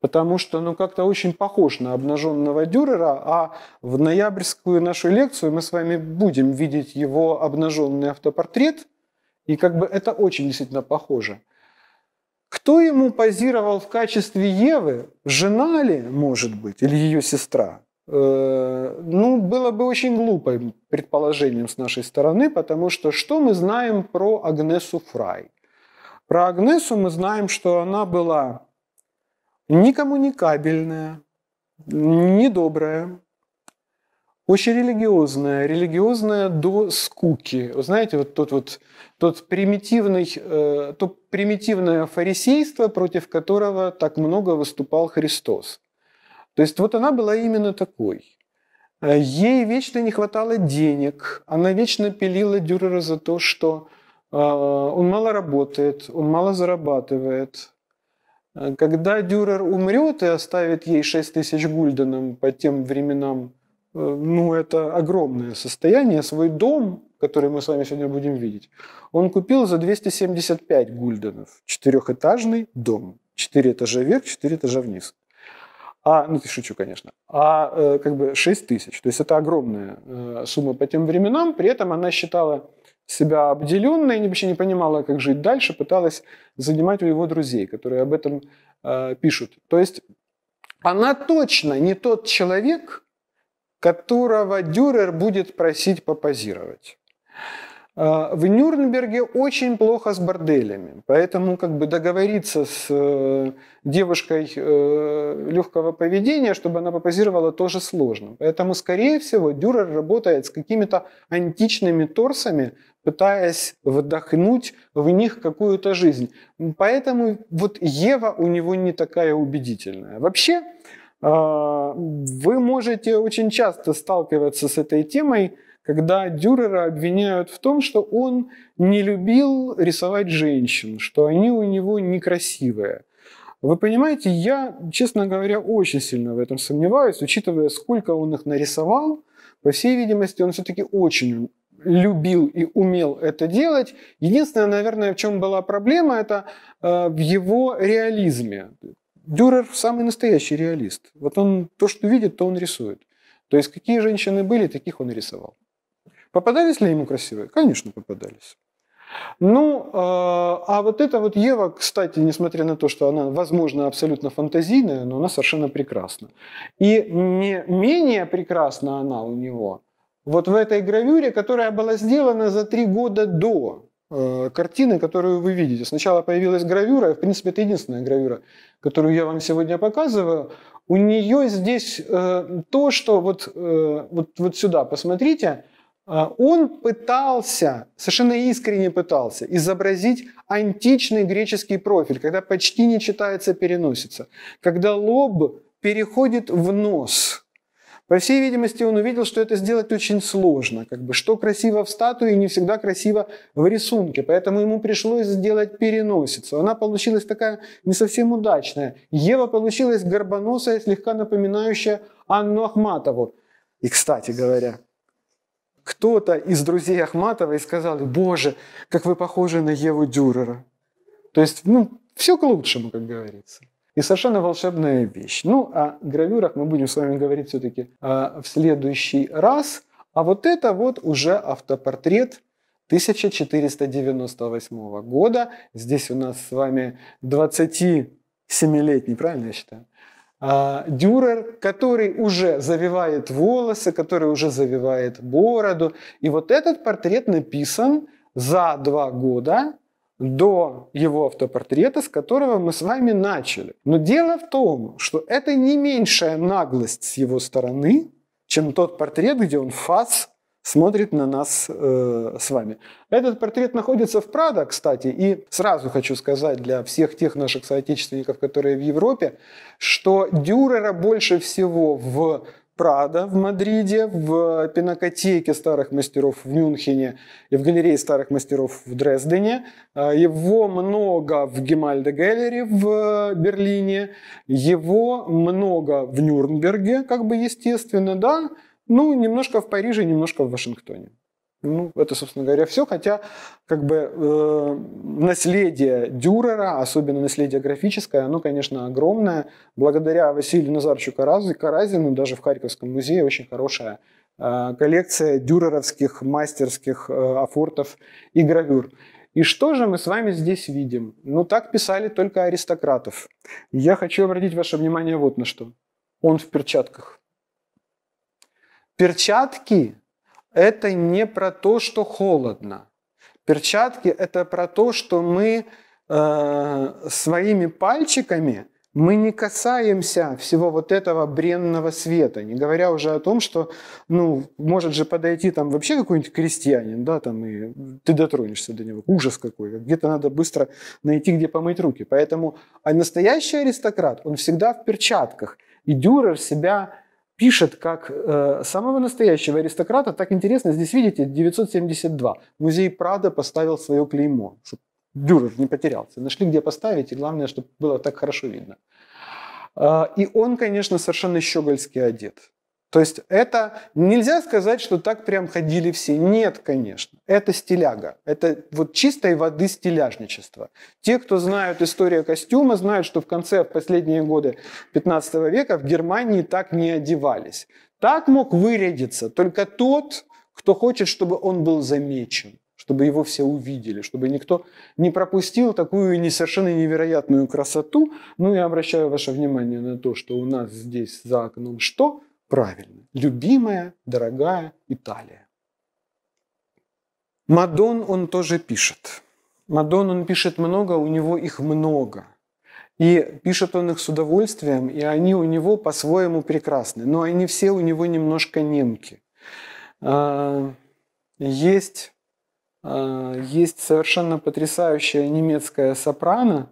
потому что ну, как-то очень похож на обнаженного Дюрера, а в ноябрьскую нашу лекцию мы с вами будем видеть его обнаженный автопортрет, и как бы это очень действительно похоже. Кто ему позировал в качестве Евы? Жена ли, может быть, или ее сестра? Э, ну, было бы очень глупым предположением с нашей стороны, потому что что мы знаем про Агнесу Фрай? Про Агнесу мы знаем, что она была некоммуникабельная, недобрая, очень религиозная, религиозная до скуки. Вы знаете, вот тот вот тот примитивный, э, то примитивное фарисейство, против которого так много выступал Христос. То есть вот она была именно такой. Э, ей вечно не хватало денег, она вечно пилила Дюрера за то, что э, он мало работает, он мало зарабатывает, а когда Дюрер умрет и оставит ей 6 тысяч гульденов по тем временам, э, ну, это огромное состояние. Свой дом, который мы с вами сегодня будем видеть, он купил за 275 гульденов. Четырехэтажный дом. Четыре этажа вверх, четыре этажа вниз. А, ну, ты шучу, конечно. А э, как бы 6 тысяч. То есть это огромная э, сумма по тем временам. При этом она считала себя обделенно и вообще не понимала, как жить дальше, пыталась занимать у его друзей, которые об этом э, пишут. То есть она точно не тот человек, которого Дюрер будет просить попозировать. А, в Нюрнберге очень плохо с борделями, поэтому как бы договориться с э, девушкой э, легкого поведения, чтобы она попозировала, тоже сложно. Поэтому, скорее всего, Дюрер работает с какими-то античными торсами, пытаясь вдохнуть в них какую-то жизнь. Поэтому вот Ева у него не такая убедительная. Вообще, а, вы можете очень часто сталкиваться с этой темой, когда Дюрера обвиняют в том, что он не любил рисовать женщин, что они у него некрасивые. Вы понимаете, я, честно говоря, очень сильно в этом сомневаюсь, учитывая, сколько он их нарисовал. По всей видимости, он все-таки очень любил и умел это делать. Единственное, наверное, в чем была проблема, это э, в его реализме. Дюрер самый настоящий реалист. Вот он то, что видит, то он рисует. То есть какие женщины были, таких он и рисовал. Попадались ли ему красивые? Конечно, попадались. Ну, а, а вот эта вот Ева, кстати, несмотря на то, что она, возможно, абсолютно фантазийная, но она совершенно прекрасна. И не менее прекрасна она у него вот в этой гравюре, которая была сделана за три года до э, картины, которую вы видите. Сначала появилась гравюра, в принципе, это единственная гравюра, которую я вам сегодня показываю. У нее здесь э, то, что вот, э, вот, вот сюда, посмотрите – а, он пытался, совершенно искренне пытался, изобразить античный греческий профиль, когда почти не читается переносица, когда лоб переходит в нос. По всей видимости, он увидел, что это сделать очень сложно, как бы что красиво в статуе, не всегда красиво в рисунке, поэтому ему пришлось сделать переносицу. Она получилась такая не совсем удачная. Ева получилась горбоносая, слегка напоминающая Анну Ахматову. И, кстати говоря, кто-то из друзей Ахматова и сказал, боже, как вы похожи на Еву Дюрера. То есть, ну, все к лучшему, как говорится. И совершенно волшебная вещь. Ну, о гравюрах мы будем с вами говорить все-таки э, а, в следующий раз. А вот это вот уже автопортрет 1498 года. Здесь у нас с вами 27-летний, правильно я считаю? А Дюрер, который уже завивает волосы, который уже завивает бороду. И вот этот портрет написан за два года до его автопортрета, с которого мы с вами начали. Но дело в том, что это не меньшая наглость с его стороны, чем тот портрет, где он фас смотрит на нас э, с вами. Этот портрет находится в Прадо, кстати, и сразу хочу сказать для всех тех наших соотечественников, которые в Европе, что Дюрера больше всего в Прада в Мадриде, в пинокотеке старых мастеров в Мюнхене и в галерее старых мастеров в Дрездене. Э, его много в Гемальде Галлери в э, Берлине, его много в Нюрнберге, как бы естественно, да, ну, немножко в Париже, немножко в Вашингтоне. Ну, это, собственно говоря, все. Хотя, как бы, э, наследие Дюрера, особенно наследие графическое, оно, конечно, огромное. Благодаря Василию Назаровичу Каразину, даже в Харьковском музее очень хорошая э, коллекция дюреровских мастерских э, афортов и гравюр. И что же мы с вами здесь видим? Ну, так писали только аристократов. Я хочу обратить ваше внимание вот на что. Он в перчатках. Перчатки – это не про то, что холодно. Перчатки – это про то, что мы э, своими пальчиками мы не касаемся всего вот этого бренного света, не говоря уже о том, что, ну, может же подойти там вообще какой-нибудь крестьянин, да, там, и ты дотронешься до него, ужас какой, где-то надо быстро найти, где помыть руки. Поэтому а настоящий аристократ, он всегда в перчатках, и Дюрер себя пишет как э, самого настоящего аристократа. Так интересно, здесь видите, 972. Музей Прада поставил свое клеймо, чтобы Дюрер не потерялся. Нашли, где поставить, и главное, чтобы было так хорошо видно. Э, и он, конечно, совершенно щегольски одет. То есть это нельзя сказать, что так прям ходили все. Нет, конечно. Это стиляга. Это вот чистой воды стиляжничество. Те, кто знают историю костюма, знают, что в конце, в последние годы 15 века в Германии так не одевались. Так мог вырядиться только тот, кто хочет, чтобы он был замечен чтобы его все увидели, чтобы никто не пропустил такую не совершенно невероятную красоту. Ну, я обращаю ваше внимание на то, что у нас здесь за окном что? правильно. Любимая, дорогая Италия. Мадон он тоже пишет. Мадон он пишет много, у него их много. И пишет он их с удовольствием, и они у него по-своему прекрасны. Но они все у него немножко немки. А, есть, а, есть совершенно потрясающая немецкая сопрано.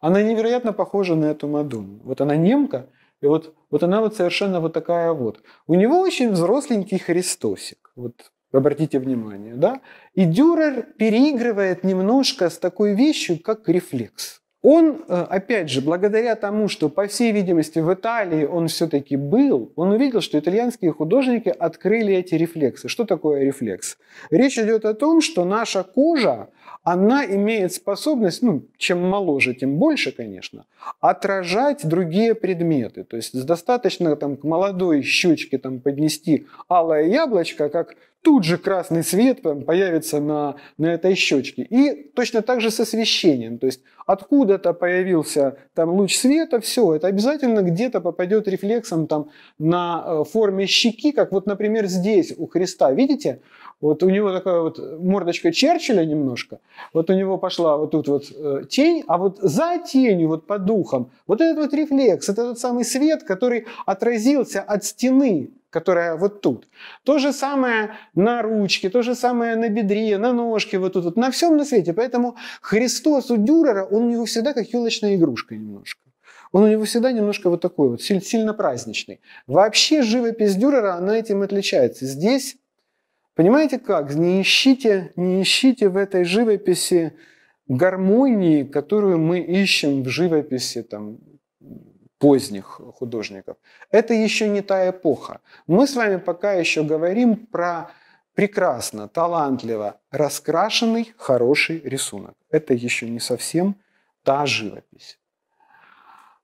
Она невероятно похожа на эту Мадонну. Вот она немка, и вот, вот она вот совершенно вот такая вот. У него очень взросленький Христосик. Вот обратите внимание, да? И Дюрер переигрывает немножко с такой вещью, как рефлекс. Он, э, опять же, благодаря тому, что, по всей видимости, в Италии он все-таки был, он увидел, что итальянские художники открыли эти рефлексы. Что такое рефлекс? Речь идет о том, что наша кожа, она имеет способность, ну, чем моложе, тем больше, конечно, отражать другие предметы. То есть достаточно там, к молодой щечке там, поднести алое яблочко, как тут же красный свет появится на, на этой щечке. И точно так же с освещением. То есть откуда-то появился там луч света, все, это обязательно где-то попадет рефлексом там на э, форме щеки, как вот, например, здесь у Христа, видите? Вот у него такая вот мордочка Черчилля немножко, вот у него пошла вот тут вот э, тень, а вот за тенью, вот под духам, вот этот вот рефлекс, это тот самый свет, который отразился от стены, которая вот тут. То же самое на ручке, то же самое на бедре, на ножке, вот тут, вот, на всем на свете. Поэтому Христос у Дюрера, он у него всегда как елочная игрушка немножко. Он у него всегда немножко вот такой вот, сильно праздничный. Вообще живопись Дюрера, она этим отличается. Здесь, понимаете как, не ищите, не ищите в этой живописи гармонии, которую мы ищем в живописи там, поздних художников. Это еще не та эпоха. Мы с вами пока еще говорим про прекрасно, талантливо раскрашенный хороший рисунок. Это еще не совсем та живопись.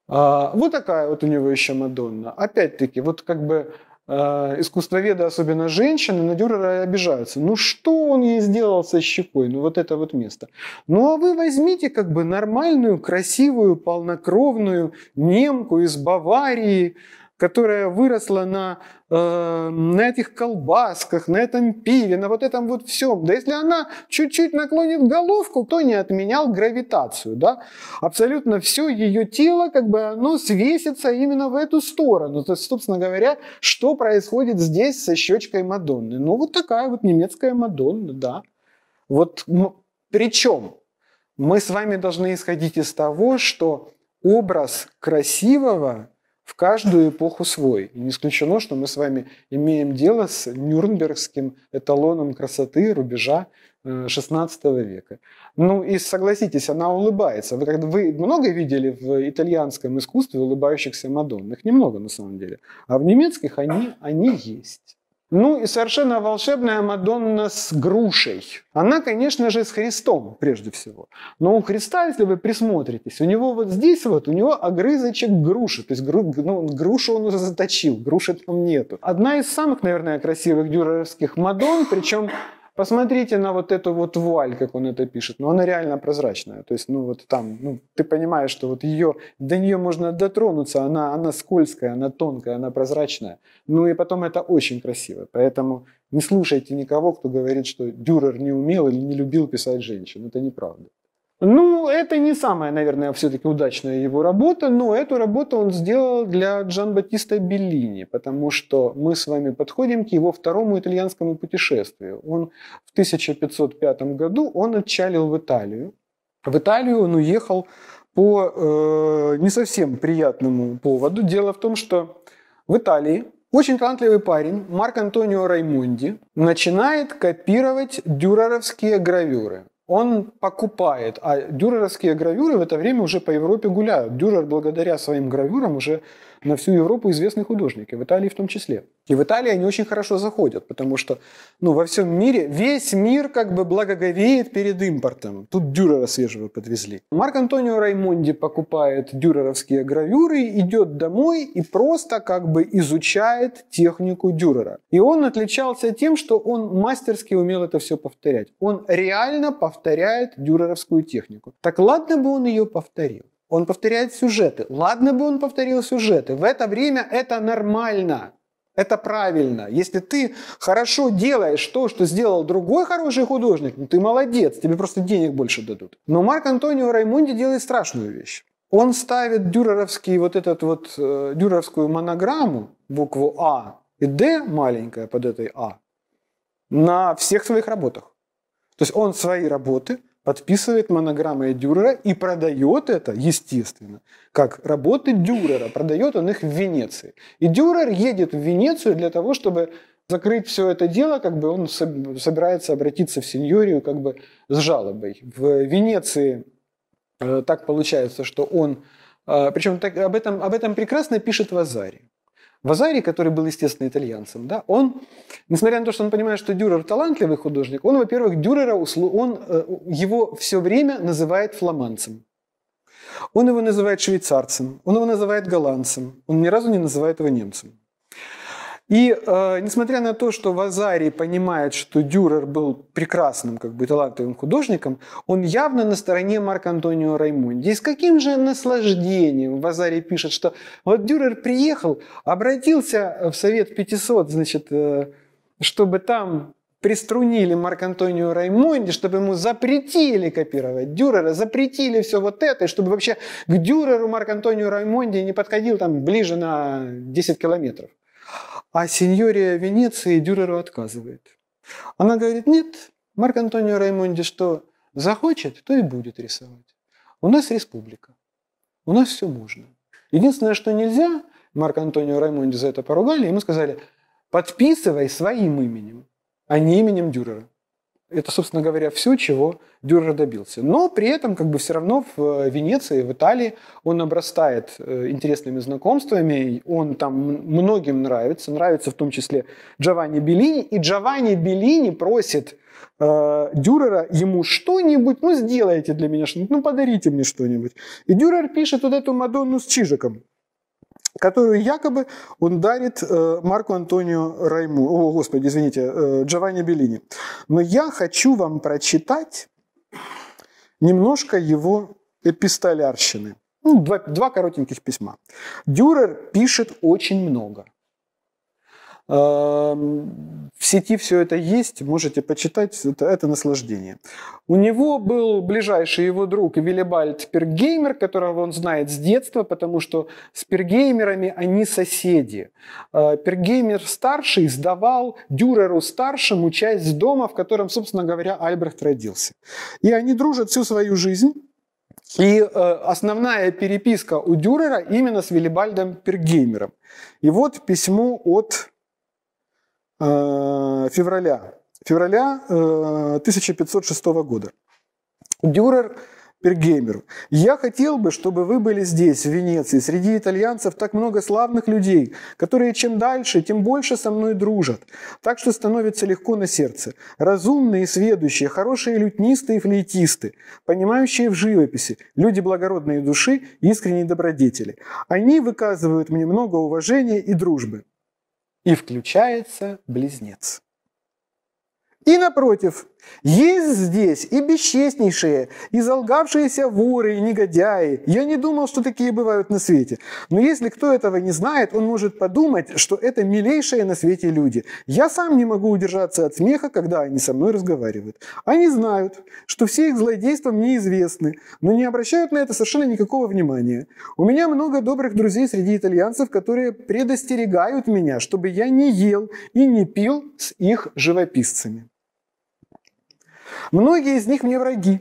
А, вот такая вот у него еще Мадонна. Опять-таки, вот как бы Э, искусствоведы, особенно женщины, на Дюрера обижаются. Ну что он ей сделал со щекой? Ну вот это вот место. Ну а вы возьмите как бы нормальную, красивую, полнокровную немку из Баварии, которая выросла на, э, на этих колбасках, на этом пиве, на вот этом вот всем. Да если она чуть-чуть наклонит головку, кто не отменял гравитацию, да? Абсолютно все ее тело, как бы оно свесится именно в эту сторону. То есть, собственно говоря, что происходит здесь со щечкой Мадонны? Ну, вот такая вот немецкая Мадонна, да. Вот ну, причем мы с вами должны исходить из того, что образ красивого в каждую эпоху свой. И не исключено, что мы с вами имеем дело с нюрнбергским эталоном красоты рубежа 16 э, века. Ну и согласитесь, она улыбается. Вы, вы много видели в итальянском искусстве улыбающихся Мадонн? Их немного на самом деле. А в немецких они, они есть. Ну и совершенно волшебная Мадонна с грушей. Она, конечно же, с Христом прежде всего. Но у Христа, если вы присмотритесь, у него вот здесь вот, у него огрызочек груши. То есть гру, ну, грушу он уже заточил, груши там нету. Одна из самых, наверное, красивых дюреровских Мадон, причем Посмотрите на вот эту вот вуаль, как он это пишет. Но ну, она реально прозрачная. То есть, ну вот там, ну, ты понимаешь, что вот ее, до нее можно дотронуться. Она, она скользкая, она тонкая, она прозрачная. Ну и потом это очень красиво. Поэтому не слушайте никого, кто говорит, что Дюрер не умел или не любил писать женщин. Это неправда. Ну, это не самая, наверное, все-таки удачная его работа, но эту работу он сделал для Джан-Батиста Беллини, потому что мы с вами подходим к его второму итальянскому путешествию. Он в 1505 году он отчалил в Италию. В Италию он уехал по э, не совсем приятному поводу. Дело в том, что в Италии очень талантливый парень Марк Антонио Раймонди начинает копировать дюреровские гравюры он покупает. А дюреровские гравюры в это время уже по Европе гуляют. Дюрер благодаря своим гравюрам уже на всю Европу известный художник, и в Италии в том числе. И в Италии они очень хорошо заходят, потому что ну, во всем мире, весь мир как бы благоговеет перед импортом. Тут Дюрера свежего подвезли. Марк Антонио Раймонди покупает дюреровские гравюры, идет домой и просто как бы изучает технику Дюрера. И он отличался тем, что он мастерски умел это все повторять. Он реально повторяет дюреровскую технику. Так ладно бы он ее повторил. Он повторяет сюжеты. Ладно бы он повторил сюжеты. В это время это нормально. Это правильно. Если ты хорошо делаешь то, что сделал другой хороший художник, ну ты молодец, тебе просто денег больше дадут. Но Марк Антонио Раймонди делает страшную вещь. Он ставит дюреровский вот этот вот э, дюреровскую монограмму, букву А и Д маленькая под этой А, на всех своих работах. То есть он свои работы – подписывает монограммы Дюрера и продает это, естественно, как работы Дюрера. Продает он их в Венеции. И Дюрер едет в Венецию для того, чтобы закрыть все это дело, как бы он собирается обратиться в сеньорию как бы с жалобой. В Венеции э, так получается, что он... Э, Причем так, об, этом, об этом прекрасно пишет Вазари. Вазари, который был, естественно, итальянцем, да, он, несмотря на то, что он понимает, что Дюрер талантливый художник, он, во-первых, Дюрера, он э, его все время называет фламандцем. Он его называет швейцарцем, он его называет голландцем, он ни разу не называет его немцем. И э, несмотря на то, что Вазари понимает, что Дюрер был прекрасным, как бы талантливым художником, он явно на стороне Марка Антонио Раймонди. И с каким же наслаждением Вазари пишет, что вот Дюрер приехал, обратился в Совет 500, значит, э, чтобы там приструнили Марк Антонио Раймонди, чтобы ему запретили копировать Дюрера, запретили все вот это, и чтобы вообще к Дюреру Марк Антонио Раймонди не подходил там ближе на 10 километров а сеньория Венеции Дюреру отказывает. Она говорит, нет, Марк Антонио Раймонди что захочет, то и будет рисовать. У нас республика, у нас все можно. Единственное, что нельзя, Марк Антонио Раймонди за это поругали, ему сказали, подписывай своим именем, а не именем Дюрера. Это, собственно говоря, все, чего Дюрер добился. Но при этом как бы все равно в э, Венеции, в Италии он обрастает э, интересными знакомствами, он там многим нравится, нравится в том числе Джованни Беллини, и Джованни Беллини просит э, Дюрера ему что-нибудь, ну сделайте для меня что-нибудь, ну подарите мне что-нибудь. И Дюрер пишет вот эту Мадонну с Чижиком которую якобы он дарит э, Марку Антонио Райму, о, господи, извините, э, Джованни Беллини. Но я хочу вам прочитать немножко его эпистолярщины. Ну, два, два коротеньких письма. Дюрер пишет очень много. Эм, в сети все это есть, можете почитать, это, это наслаждение. У него был ближайший его друг Виллибальд Пергеймер, которого он знает с детства, потому что с Пергеймерами они соседи. Э, Пергеймер-старший сдавал Дюреру-старшему часть дома, в котором, собственно говоря, Альбрехт родился. И они дружат всю свою жизнь. И э, основная переписка у Дюрера именно с Виллибальдом Пергеймером. И вот письмо от Э, февраля, февраля 1506 э, года. Дюрер Пергеймеру. Я хотел бы, чтобы вы были здесь, в Венеции. Среди итальянцев так много славных людей, которые чем дальше, тем больше со мной дружат. Так что становится легко на сердце. Разумные и сведущие, хорошие лютнисты и флейтисты, понимающие в живописи, люди благородные души, искренние добродетели. Они выказывают мне много уважения и дружбы и включается близнец. И напротив, есть здесь и бесчестнейшие, и залгавшиеся воры, и негодяи. Я не думал, что такие бывают на свете. Но если кто этого не знает, он может подумать, что это милейшие на свете люди. Я сам не могу удержаться от смеха, когда они со мной разговаривают. Они знают, что все их злодейства мне известны, но не обращают на это совершенно никакого внимания. У меня много добрых друзей среди итальянцев, которые предостерегают меня, чтобы я не ел и не пил с их живописцами. Многие из них мне враги.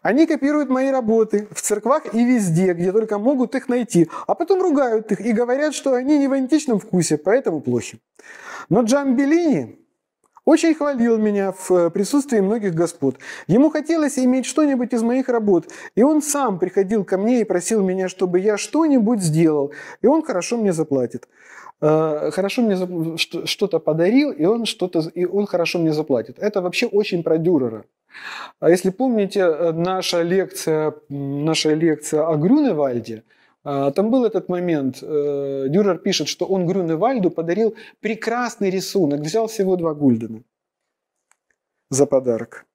Они копируют мои работы в церквах и везде, где только могут их найти, а потом ругают их и говорят, что они не в античном вкусе, поэтому плохи. Но Джан Джамбелини очень хвалил меня в э, присутствии многих господ. Ему хотелось иметь что-нибудь из моих работ, и он сам приходил ко мне и просил меня, чтобы я что-нибудь сделал, и он хорошо мне заплатит э, хорошо мне что-то подарил, и он что-то, и он хорошо мне заплатит. Это вообще очень про Дюрера. А если помните, э, наша лекция, наша лекция о Грюневальде, а, там был этот момент. Э, Дюрер пишет, что он Грюневальду подарил прекрасный рисунок. Взял всего два гульдена за подарок.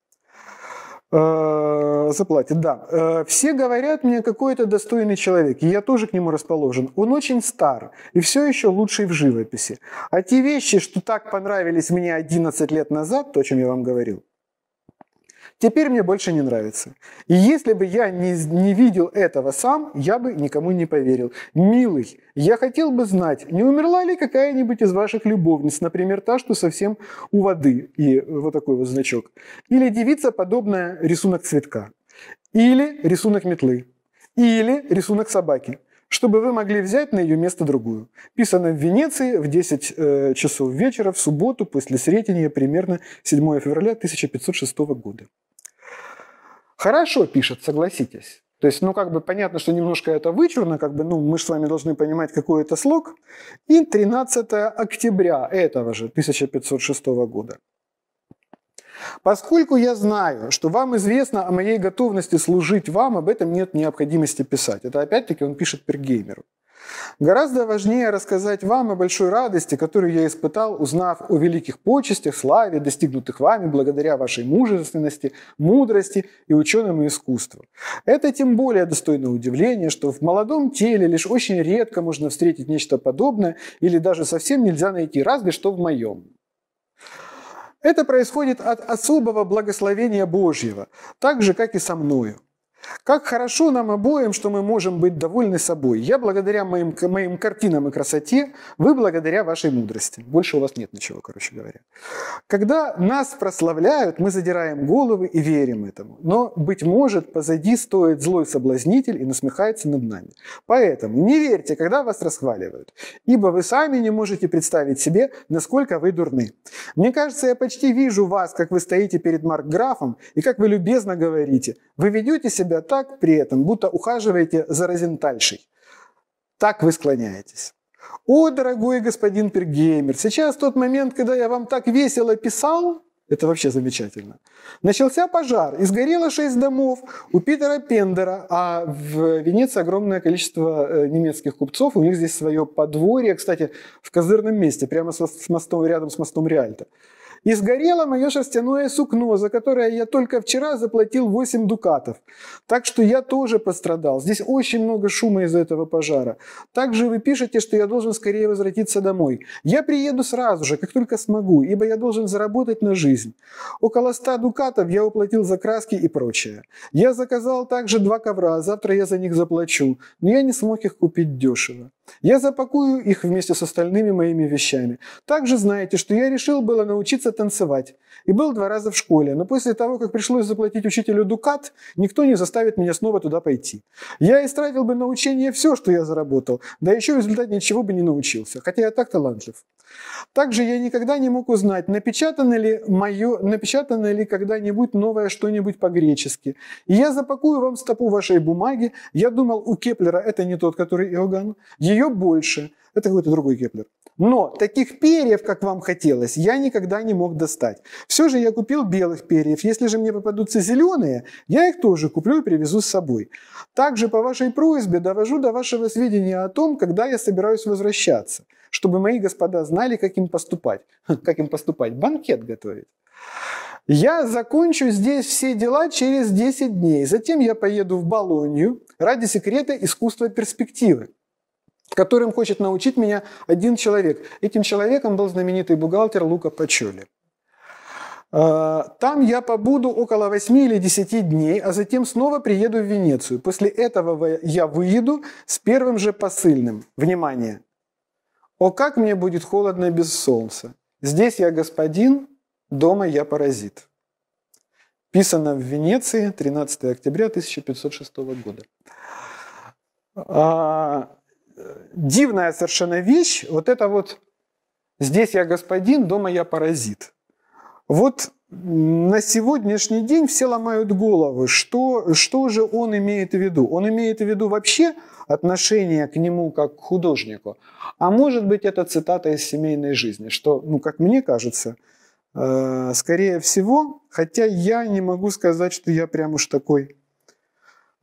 Э, Заплатит, да. Все говорят мне, какой это достойный человек, и я тоже к нему расположен. Он очень стар и все еще лучший в живописи. А те вещи, что так понравились мне 11 лет назад, то, о чем я вам говорил, теперь мне больше не нравится. И если бы я не, не видел этого сам, я бы никому не поверил. Милый, я хотел бы знать, не умерла ли какая-нибудь из ваших любовниц, например, та, что совсем у воды, и вот такой вот значок. Или девица, подобная рисунок цветка. Или рисунок метлы. Или рисунок собаки чтобы вы могли взять на ее место другую. Писано в Венеции в 10 э, часов вечера в субботу после Сретения, примерно 7 февраля 1506 года. Хорошо пишет, согласитесь. То есть, ну, как бы понятно, что немножко это вычурно, как бы, ну, мы с вами должны понимать, какой это слог. И 13 октября этого же 1506 года. Поскольку я знаю, что вам известно о моей готовности служить вам, об этом нет необходимости писать. Это опять-таки он пишет Пергеймеру. Гораздо важнее рассказать вам о большой радости, которую я испытал, узнав о великих почестях, славе, достигнутых вами благодаря вашей мужественности, мудрости и ученому искусству. Это тем более достойно удивления, что в молодом теле лишь очень редко можно встретить нечто подобное или даже совсем нельзя найти, разве что в моем. Это происходит от особого благословения Божьего, так же, как и со мною. Как хорошо нам обоим, что мы можем быть довольны собой. Я благодаря моим, моим картинам и красоте, вы благодаря вашей мудрости. Больше у вас нет ничего, короче говоря. Когда нас прославляют, мы задираем головы и верим этому. Но, быть может, позади стоит злой соблазнитель и насмехается над нами. Поэтому не верьте, когда вас расхваливают, ибо вы сами не можете представить себе, насколько вы дурны. Мне кажется, я почти вижу вас, как вы стоите перед Маркграфом и как вы любезно говорите. Вы ведете себя себя так при этом, будто ухаживаете за розентальшей. Так вы склоняетесь. «О, дорогой господин Пергеймер, сейчас тот момент, когда я вам так весело писал, это вообще замечательно. Начался пожар, и сгорело шесть домов у Питера Пендера, а в Венеции огромное количество э, немецких купцов, у них здесь свое подворье, кстати, в козырном месте, прямо с мостом, рядом с мостом Реальта. И сгорело мое шерстяное сукно, за которое я только вчера заплатил 8 дукатов. Так что я тоже пострадал. Здесь очень много шума из-за этого пожара. Также вы пишете, что я должен скорее возвратиться домой. Я приеду сразу же, как только смогу, ибо я должен заработать на жизнь. Около 100 дукатов я уплатил за краски и прочее. Я заказал также два ковра, завтра я за них заплачу, но я не смог их купить дешево. Я запакую их вместе с остальными моими вещами. Также знаете, что я решил было научиться танцевать и был два раза в школе. Но после того, как пришлось заплатить учителю дукат, никто не заставит меня снова туда пойти. Я истратил бы на учение все, что я заработал, да еще в результате ничего бы не научился, хотя я так талантлив. Также я никогда не мог узнать, напечатано ли, мое, напечатано ли когда-нибудь новое что-нибудь по-гречески. И я запакую вам стопу вашей бумаги. Я думал, у Кеплера это не тот, который Иоганн. Ее больше. Это какой-то другой Кеплер. Но таких перьев, как вам хотелось, я никогда не мог достать. Все же я купил белых перьев. Если же мне попадутся зеленые, я их тоже куплю и привезу с собой. Также по вашей просьбе довожу до вашего сведения о том, когда я собираюсь возвращаться, чтобы мои господа знали, как им поступать. Как им поступать? Банкет готовить. Я закончу здесь все дела через 10 дней. Затем я поеду в Болонью ради секрета искусства перспективы которым хочет научить меня один человек. Этим человеком был знаменитый бухгалтер Лука Пачоли. Э, там я побуду около 8 или 10 дней, а затем снова приеду в Венецию. После этого я выеду с первым же посыльным. Внимание! О, как мне будет холодно без солнца! Здесь я господин, дома я паразит. Писано в Венеции 13 октября 1506 года. А, дивная совершенно вещь, вот это вот «здесь я господин, дома я паразит». Вот на сегодняшний день все ломают головы, что, что же он имеет в виду. Он имеет в виду вообще отношение к нему как к художнику. А может быть, это цитата из семейной жизни, что, ну, как мне кажется, э, скорее всего, хотя я не могу сказать, что я прям уж такой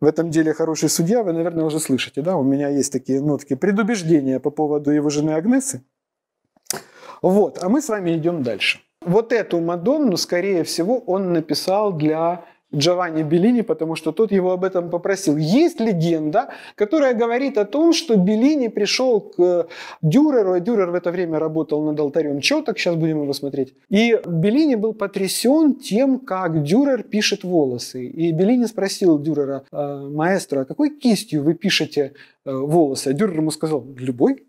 в этом деле хороший судья, вы, наверное, уже слышите, да, у меня есть такие нотки предубеждения по поводу его жены Агнесы. Вот, а мы с вами идем дальше. Вот эту Мадонну, скорее всего, он написал для Джованни Беллини, потому что тот его об этом попросил. Есть легенда, которая говорит о том, что Беллини пришел к э, Дюреру, а Дюрер в это время работал над алтарем четок, сейчас будем его смотреть. И Беллини был потрясен тем, как Дюрер пишет волосы. И Беллини спросил Дюрера, «Э, маэстро, а какой кистью вы пишете э, волосы? А Дюрер ему сказал, любой.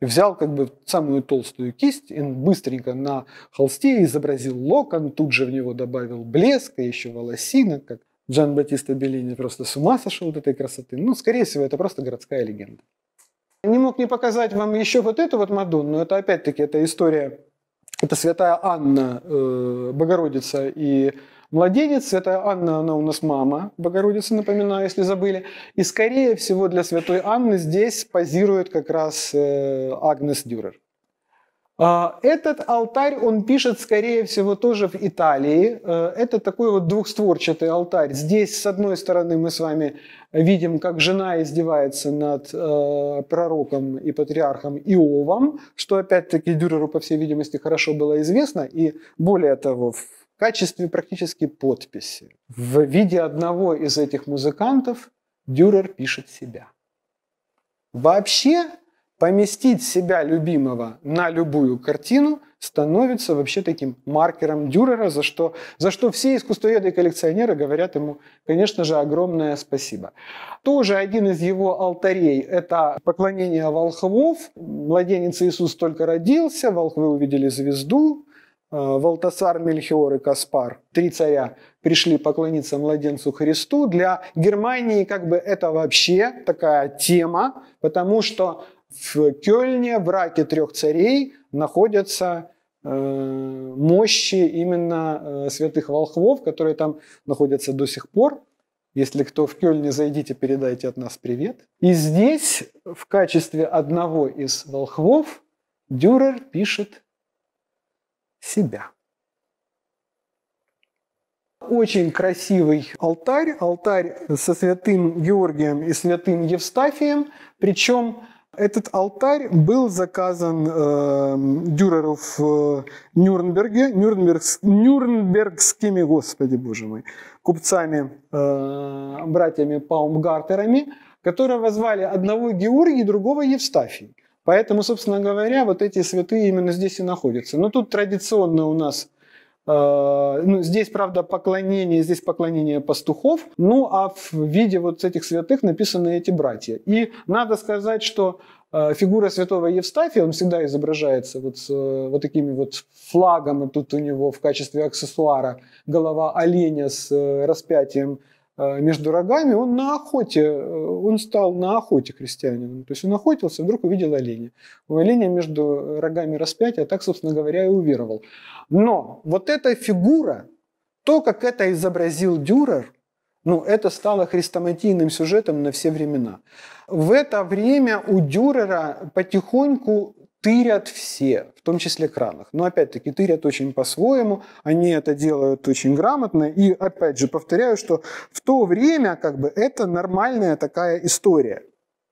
И взял как бы самую толстую кисть, и быстренько на холсте изобразил локон, тут же в него добавил блеска, еще волосинок, как Джан Батиста Беллини просто с ума сошел от этой красоты. Ну, скорее всего, это просто городская легенда. Не мог не показать вам еще вот эту вот Мадонну. Это опять-таки эта история. Это святая Анна, э, Богородица и Младенец – это Анна, она у нас мама, Богородица, напоминаю, если забыли. И, скорее всего, для святой Анны здесь позирует как раз э, Агнес Дюрер. А, этот алтарь, он пишет, скорее всего, тоже в Италии. Э, это такой вот двухстворчатый алтарь. Здесь, с одной стороны, мы с вами видим, как жена издевается над э, пророком и патриархом Иовом, что, опять-таки, Дюреру, по всей видимости, хорошо было известно. И более того, в качестве практически подписи. В виде одного из этих музыкантов Дюрер пишет себя. Вообще поместить себя любимого на любую картину становится вообще таким маркером Дюрера, за что, за что все искусствоведы и коллекционеры говорят ему, конечно же, огромное спасибо. Тоже один из его алтарей – это поклонение волхвов. Младенец Иисус только родился, волхвы увидели звезду, Э, Валтасар, Мельхиор и Каспар, три царя, пришли поклониться младенцу Христу. Для Германии как бы это вообще такая тема, потому что в Кёльне, в раке трех царей, находятся э, мощи именно э, святых волхвов, которые там находятся до сих пор. Если кто в Кёльне, зайдите, передайте от нас привет. И здесь в качестве одного из волхвов Дюрер пишет себя. Очень красивый алтарь, алтарь со святым Георгием и святым Евстафием, причем этот алтарь был заказан э, Дюреру в э, Нюрнберге, Нюрнбергс, нюрнбергскими, господи боже мой, купцами, э, братьями Паумгартерами, которые возвали одного Георгия и другого Евстафия. Поэтому, собственно говоря, вот эти святые именно здесь и находятся. Но тут традиционно у нас э, ну, здесь, правда, поклонение, здесь поклонение пастухов, ну, а в виде вот этих святых написаны эти братья. И надо сказать, что э, фигура святого Евстафия, он всегда изображается вот, с, э, вот такими вот флагом, и тут у него в качестве аксессуара голова оленя с распятием Э, между рогами, он на охоте, э, он стал на охоте крестьянином. То есть он охотился, вдруг увидел оленя. У оленя между рогами распятие, а так, собственно говоря, и уверовал. Но вот эта фигура, то, как это изобразил Дюрер, ну, это стало хрестоматийным сюжетом на все времена. В это время у Дюрера потихоньку тырят все, в том числе кранах. Но опять-таки тырят очень по-своему, они это делают очень грамотно. И опять же повторяю, что в то время как бы это нормальная такая история.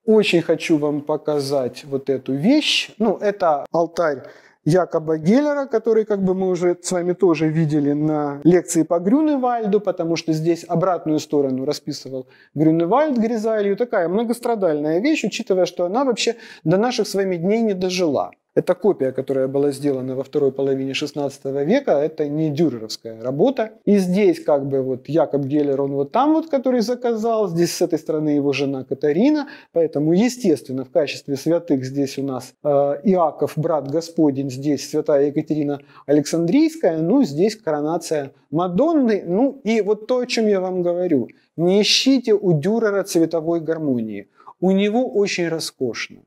Очень хочу вам показать вот эту вещь. Ну, это алтарь Якоба Геллера, который, как бы мы уже с вами тоже видели на лекции по Грюневальду, потому что здесь обратную сторону расписывал Грюневальд Гризалью. Такая многострадальная вещь, учитывая, что она вообще до наших с вами дней не дожила. Это копия, которая была сделана во второй половине 16 века, это не дюреровская работа. И здесь как бы вот Якоб Геллер, он вот там вот, который заказал, здесь с этой стороны его жена Катарина, поэтому, естественно, в качестве святых здесь у нас э, Иаков, брат Господень, здесь святая Екатерина Александрийская, ну, здесь коронация Мадонны, ну, и вот то, о чем я вам говорю, не ищите у Дюрера цветовой гармонии, у него очень роскошно.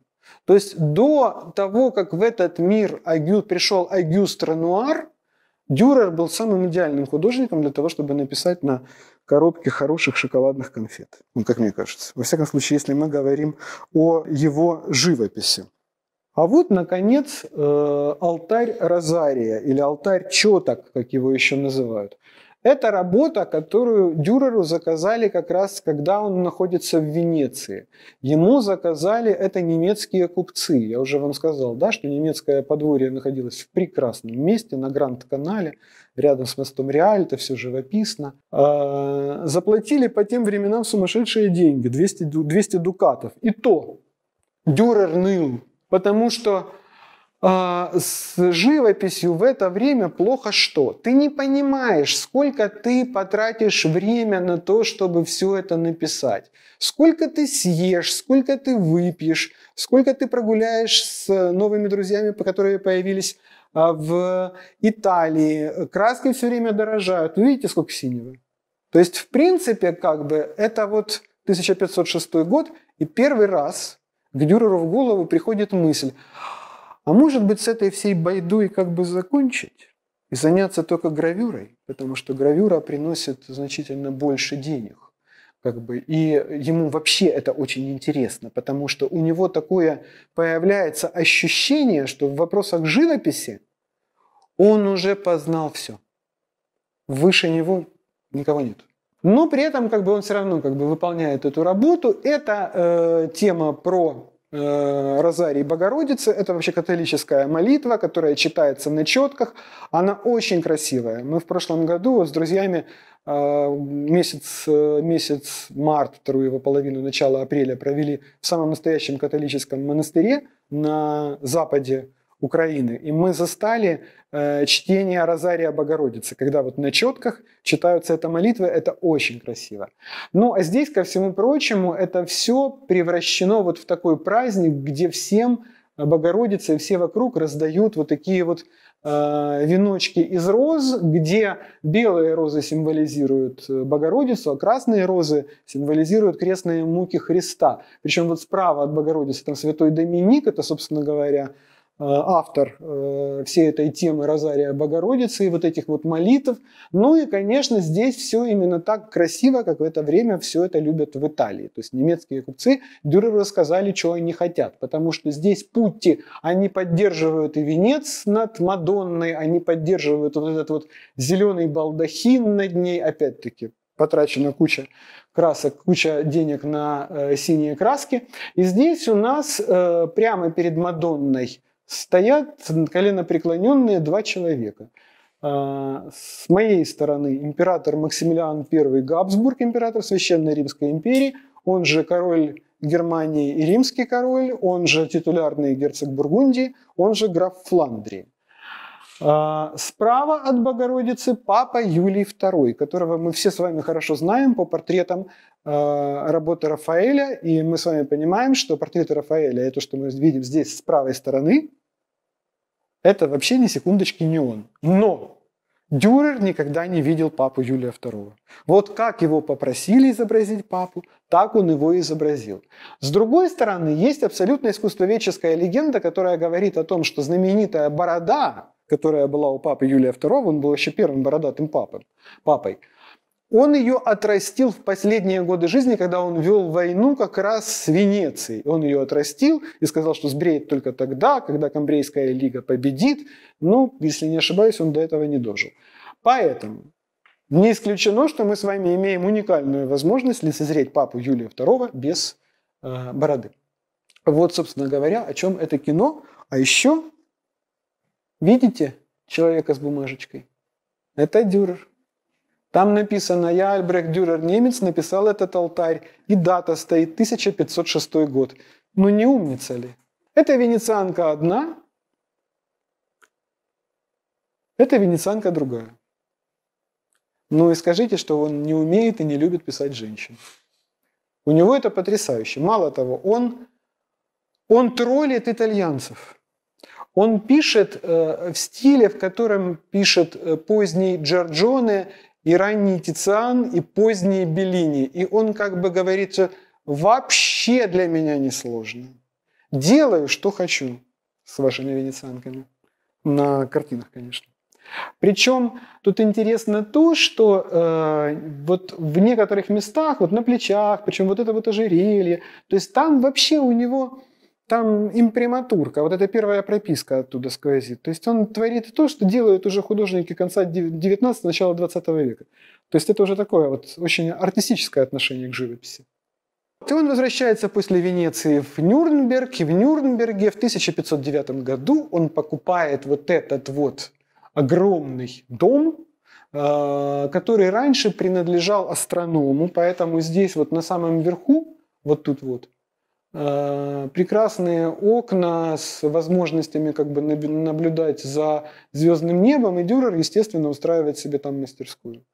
То есть до того, как в этот мир Агю, пришел Агюст Ренуар, Дюрер был самым идеальным художником для того, чтобы написать на коробке хороших шоколадных конфет. Ну, как мне кажется. Во всяком случае, если мы говорим о его живописи. А вот, наконец, э, алтарь Розария или алтарь Четок, как его еще называют. Это работа, которую Дюреру заказали как раз, когда он находится в Венеции. Ему заказали это немецкие купцы. Я уже вам сказал, да, что немецкое подворье находилось в прекрасном месте на Гранд-канале, рядом с мостом Реаль, это все живописно. А, заплатили по тем временам сумасшедшие деньги, 200, 200 дукатов. И то Дюрер ныл, потому что а, с живописью в это время плохо что? Ты не понимаешь, сколько ты потратишь время на то, чтобы все это написать. Сколько ты съешь, сколько ты выпьешь, сколько ты прогуляешь с новыми друзьями, которые появились а, в Италии. Краски все время дорожают. Вы ну, видите, сколько синего? То есть, в принципе, как бы это вот 1506 год, и первый раз к Дюреру в голову приходит мысль – а может быть, с этой всей байдой как бы закончить и заняться только гравюрой, потому что гравюра приносит значительно больше денег как бы, и ему вообще это очень интересно, потому что у него такое появляется ощущение, что в вопросах живописи он уже познал все. Выше него никого нет. Но при этом как бы он все равно как бы выполняет эту работу. Это э, тема про Э, Розарий Богородицы. Это вообще католическая молитва, которая читается на четках. Она очень красивая. Мы в прошлом году с друзьями э, месяц, э, месяц март, вторую его половину, начало апреля провели в самом настоящем католическом монастыре на западе Украины. И мы застали э, чтение Розария Богородицы, когда вот на четках читаются эта молитва, это очень красиво. Ну а здесь, ко всему прочему, это все превращено вот в такой праздник, где всем э, Богородица и все вокруг раздают вот такие вот э, веночки из роз, где белые розы символизируют э, Богородицу, а красные розы символизируют крестные муки Христа. Причем вот справа от Богородицы там святой Доминик, это, собственно говоря, Э, автор э, всей этой темы Розария Богородицы и вот этих вот молитв. Ну и, конечно, здесь все именно так красиво, как в это время все это любят в Италии. То есть немецкие купцы Дюреру рассказали, чего они хотят, потому что здесь Путти, они поддерживают и венец над Мадонной, они поддерживают вот этот вот зеленый балдахин над ней, опять-таки потрачена куча красок, куча денег на э, синие краски. И здесь у нас э, прямо перед Мадонной стоят колено преклоненные два человека. А, с моей стороны император Максимилиан I Габсбург, император Священной Римской империи, он же король Германии и римский король, он же титулярный герцог Бургундии, он же граф Фландрии. А, справа от Богородицы папа Юлий II, которого мы все с вами хорошо знаем по портретам а, работы Рафаэля, и мы с вами понимаем, что портреты Рафаэля, это то, что мы видим здесь с правой стороны, это вообще ни секундочки не он. Но Дюрер никогда не видел папу Юлия II. Вот как его попросили изобразить папу, так он его и изобразил. С другой стороны, есть абсолютно искусствоведческая легенда, которая говорит о том, что знаменитая борода, которая была у папы Юлия II, он был еще первым бородатым папой, папой он ее отрастил в последние годы жизни, когда он вел войну как раз с Венецией. Он ее отрастил и сказал, что сбреет только тогда, когда Камбрейская лига победит. Ну, если не ошибаюсь, он до этого не дожил. Поэтому не исключено, что мы с вами имеем уникальную возможность лицезреть папу Юлия II без э, бороды. Вот, собственно говоря, о чем это кино. А еще, видите человека с бумажечкой? Это Дюрер. Там написано, я, Альбрехт Дюрер, немец, написал этот алтарь, и дата стоит 1506 год. Ну не умница ли? Это венецианка одна, это венецианка другая. Ну и скажите, что он не умеет и не любит писать женщин. У него это потрясающе. Мало того, он, он троллит итальянцев. Он пишет э, в стиле, в котором пишет э, поздний Джорджоне и ранний Тициан, и поздние Беллини. И он как бы говорит, что вообще для меня несложно, Делаю, что хочу с вашими венецианками. На картинах, конечно. Причем тут интересно то, что э, вот в некоторых местах, вот на плечах, причем вот это вот ожерелье, то есть там вообще у него там имприматурка, вот эта первая прописка оттуда сквозит. То есть он творит то, что делают уже художники конца 19 начала 20 века. То есть это уже такое вот очень артистическое отношение к живописи. И он возвращается после Венеции в Нюрнберг, и в Нюрнберге в 1509 году он покупает вот этот вот огромный дом, э, который раньше принадлежал астроному, поэтому здесь вот на самом верху, вот тут вот, Э, прекрасные окна с возможностями как бы наблюдать за звездным небом, и Дюрер, естественно, устраивает себе там мастерскую.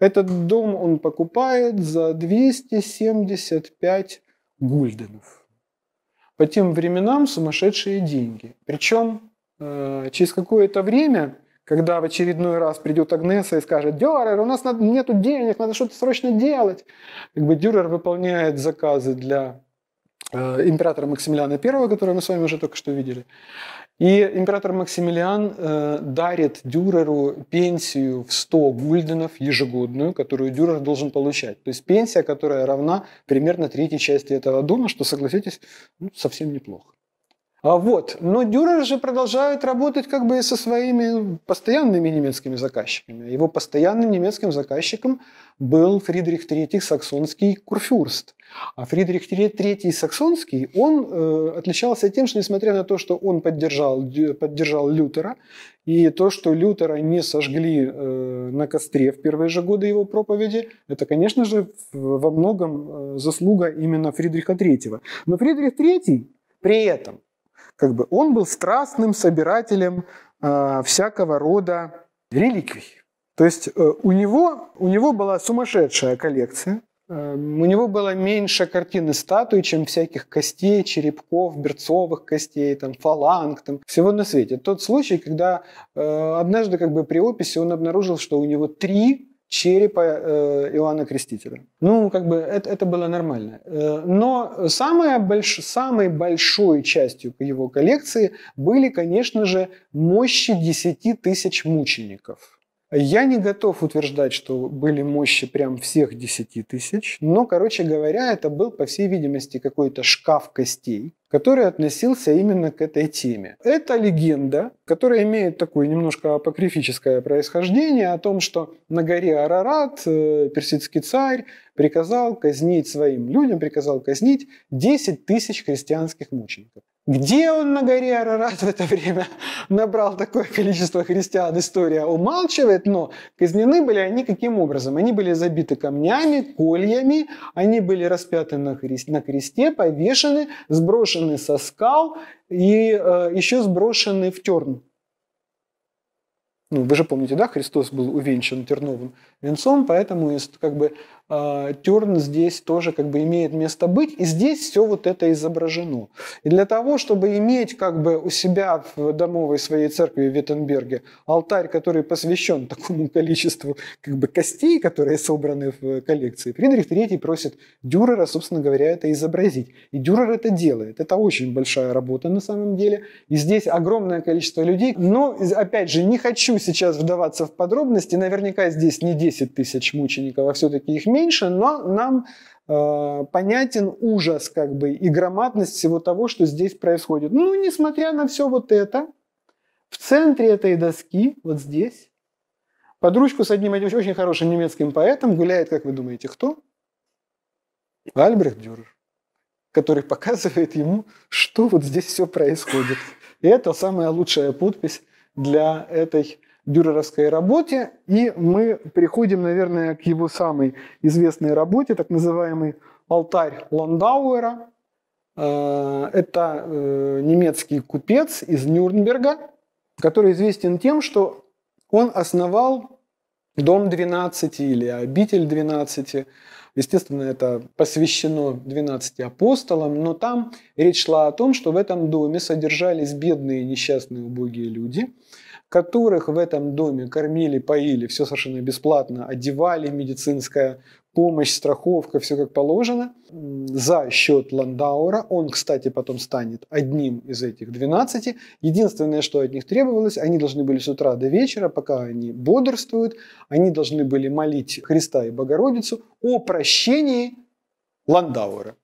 Этот дом он покупает за 275 гульденов. По тем временам сумасшедшие деньги. Причем э, через какое-то время, когда в очередной раз придет Агнеса и скажет, Дюрер, у нас нет денег, надо что-то срочно делать. Как бы Дюрер выполняет заказы для Э, императора Максимилиана I, которого мы с вами уже только что видели. И император Максимилиан э, дарит Дюреру пенсию в 100 гульденов ежегодную, которую Дюрер должен получать. То есть пенсия, которая равна примерно третьей части этого дома, что, согласитесь, ну, совсем неплохо. А вот. Но Дюрер же продолжает работать как бы и со своими постоянными немецкими заказчиками. Его постоянным немецким заказчиком был Фридрих III Саксонский Курфюрст. А Фридрих III Саксонский, он э, отличался тем, что несмотря на то, что он поддержал, поддержал Лютера, и то, что Лютера не сожгли э, на костре в первые же годы его проповеди, это, конечно же, во многом э, заслуга именно Фридриха III. Но Фридрих III при этом – как бы он был страстным собирателем э, всякого рода реликвий. То есть э, у, него, у него была сумасшедшая коллекция, э, у него было меньше картин и статуй, чем всяких костей, черепков, берцовых костей, там, фаланг, там, всего на свете. Тот случай, когда э, однажды как бы при описи он обнаружил, что у него три черепа э, Иоанна Крестителя. Ну, как бы это, это было нормально. Э, но самая больш, самой большой частью его коллекции были, конечно же, мощи 10 тысяч мучеников. Я не готов утверждать, что были мощи прям всех 10 тысяч, но, короче говоря, это был, по всей видимости, какой-то шкаф костей, который относился именно к этой теме. Это легенда, которая имеет такое немножко апокрифическое происхождение о том, что на горе Арарат э, персидский царь приказал казнить своим людям, приказал казнить 10 тысяч христианских мучеников. Где он на горе Арарат в это время набрал такое количество христиан, история умалчивает, но казнены были они каким образом? Они были забиты камнями, кольями, они были распяты на, хри... на кресте, повешены, сброшены сброшены со скал и э, еще сброшены в терн. Ну, вы же помните, да, Христос был увенчан терновым венцом, поэтому как бы а, терн здесь тоже как бы имеет место быть, и здесь все вот это изображено. И для того, чтобы иметь как бы у себя в домовой своей церкви в Виттенберге алтарь, который посвящен такому количеству как бы костей, которые собраны в коллекции, Фридрих III просит Дюрера, собственно говоря, это изобразить. И Дюрер это делает. Это очень большая работа на самом деле. И здесь огромное количество людей. Но, опять же, не хочу сейчас вдаваться в подробности. Наверняка здесь не 10 тысяч мучеников, а все-таки их меньше, но нам э, понятен ужас как бы и громадность всего того, что здесь происходит. Ну, несмотря на все вот это, в центре этой доски, вот здесь, под ручку с одним очень хорошим немецким поэтом гуляет, как вы думаете, кто? Альбрехт Дюрер, который показывает ему, что вот здесь все происходит. И это самая лучшая подпись для этой дюреровской работе, и мы переходим, наверное, к его самой известной работе, так называемый «Алтарь Ландауэра». Э, это э, немецкий купец из Нюрнберга, который известен тем, что он основал дом 12 или обитель 12. Естественно, это посвящено 12 апостолам, но там речь шла о том, что в этом доме содержались бедные, несчастные, убогие люди – которых в этом доме кормили, поили, все совершенно бесплатно, одевали, медицинская помощь, страховка, все как положено, за счет Ландаура. Он, кстати, потом станет одним из этих 12. Единственное, что от них требовалось, они должны были с утра до вечера, пока они бодрствуют, они должны были молить Христа и Богородицу о прощении Ландаура.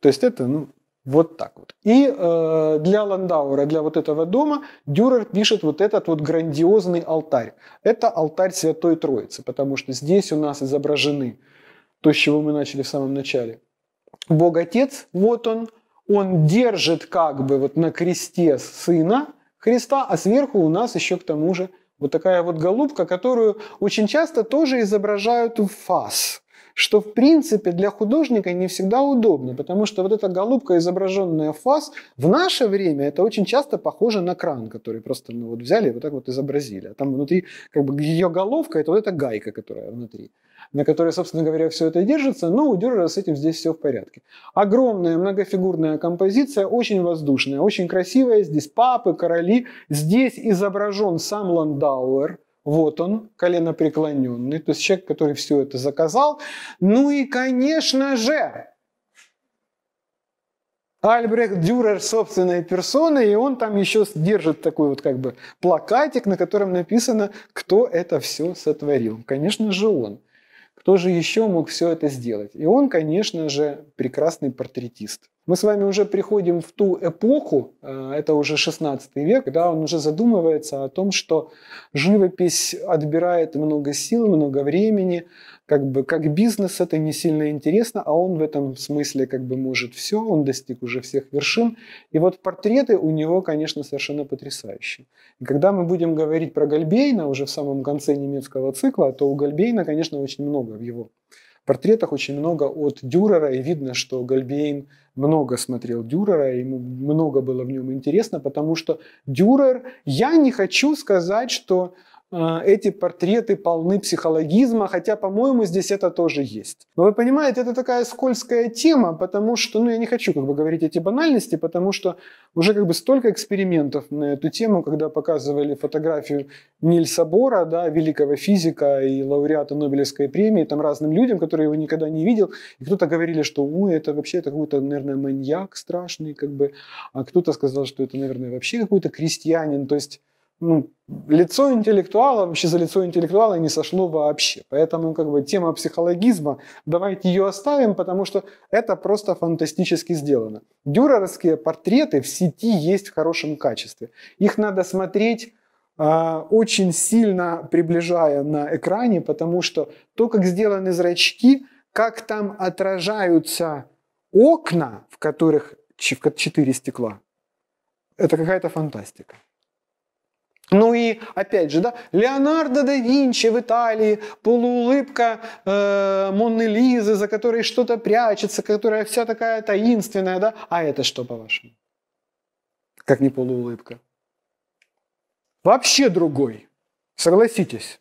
То есть это ну, вот так вот. И э, для Ландаура, для вот этого дома, Дюрер пишет вот этот вот грандиозный алтарь. Это алтарь Святой Троицы, потому что здесь у нас изображены то, с чего мы начали в самом начале. Бог Отец, вот он, он держит как бы вот на кресте Сына Христа, а сверху у нас еще к тому же вот такая вот голубка, которую очень часто тоже изображают в фас что в принципе для художника не всегда удобно, потому что вот эта голубка, изображенная в фас, в наше время это очень часто похоже на кран, который просто ну, вот взяли и вот так вот изобразили. А там внутри как бы ее головка, это вот эта гайка, которая внутри на которой, собственно говоря, все это держится, но ну, у Дюрера с этим здесь все в порядке. Огромная многофигурная композиция, очень воздушная, очень красивая. Здесь папы, короли. Здесь изображен сам Ландауэр, вот он, колено преклоненный, то есть человек, который все это заказал. Ну и, конечно же, Альбрехт Дюрер собственной персоной, и он там еще держит такой вот как бы плакатик, на котором написано, кто это все сотворил. Конечно же он. Кто же еще мог все это сделать? И он, конечно же, прекрасный портретист. Мы с вами уже приходим в ту эпоху, э, это уже 16 век, когда он уже задумывается о том, что живопись отбирает много сил, много времени, как бы как бизнес это не сильно интересно, а он в этом смысле как бы может все, он достиг уже всех вершин. И вот портреты у него, конечно, совершенно потрясающие. И когда мы будем говорить про Гальбейна уже в самом конце немецкого цикла, то у Гальбейна, конечно, очень много в его портретах очень много от Дюрера, и видно, что Гальбейн много смотрел Дюрера, ему много было в нем интересно, потому что Дюрер, я не хочу сказать, что а, эти портреты полны психологизма, хотя, по-моему, здесь это тоже есть. Но вы понимаете, это такая скользкая тема, потому что, ну, я не хочу как бы говорить эти банальности, потому что уже как бы столько экспериментов на эту тему, когда показывали фотографию Нильса Бора, да, великого физика и лауреата Нобелевской премии, там разным людям, которые его никогда не видел, и кто-то говорили, что, ой, это вообще это какой-то, наверное, маньяк страшный, как бы, а кто-то сказал, что это, наверное, вообще какой-то крестьянин, то есть ну, лицо интеллектуала, вообще за лицо интеллектуала не сошло вообще. Поэтому как бы тема психологизма, давайте ее оставим, потому что это просто фантастически сделано. Дюреровские портреты в сети есть в хорошем качестве. Их надо смотреть а, очень сильно приближая на экране, потому что то, как сделаны зрачки, как там отражаются окна, в которых четыре стекла, это какая-то фантастика. Ну и опять же, да, Леонардо да Винчи в Италии, полуулыбка э, Монны Лизы, за которой что-то прячется, которая вся такая таинственная, да. А это что, по-вашему? Как не полуулыбка? Вообще другой. Согласитесь.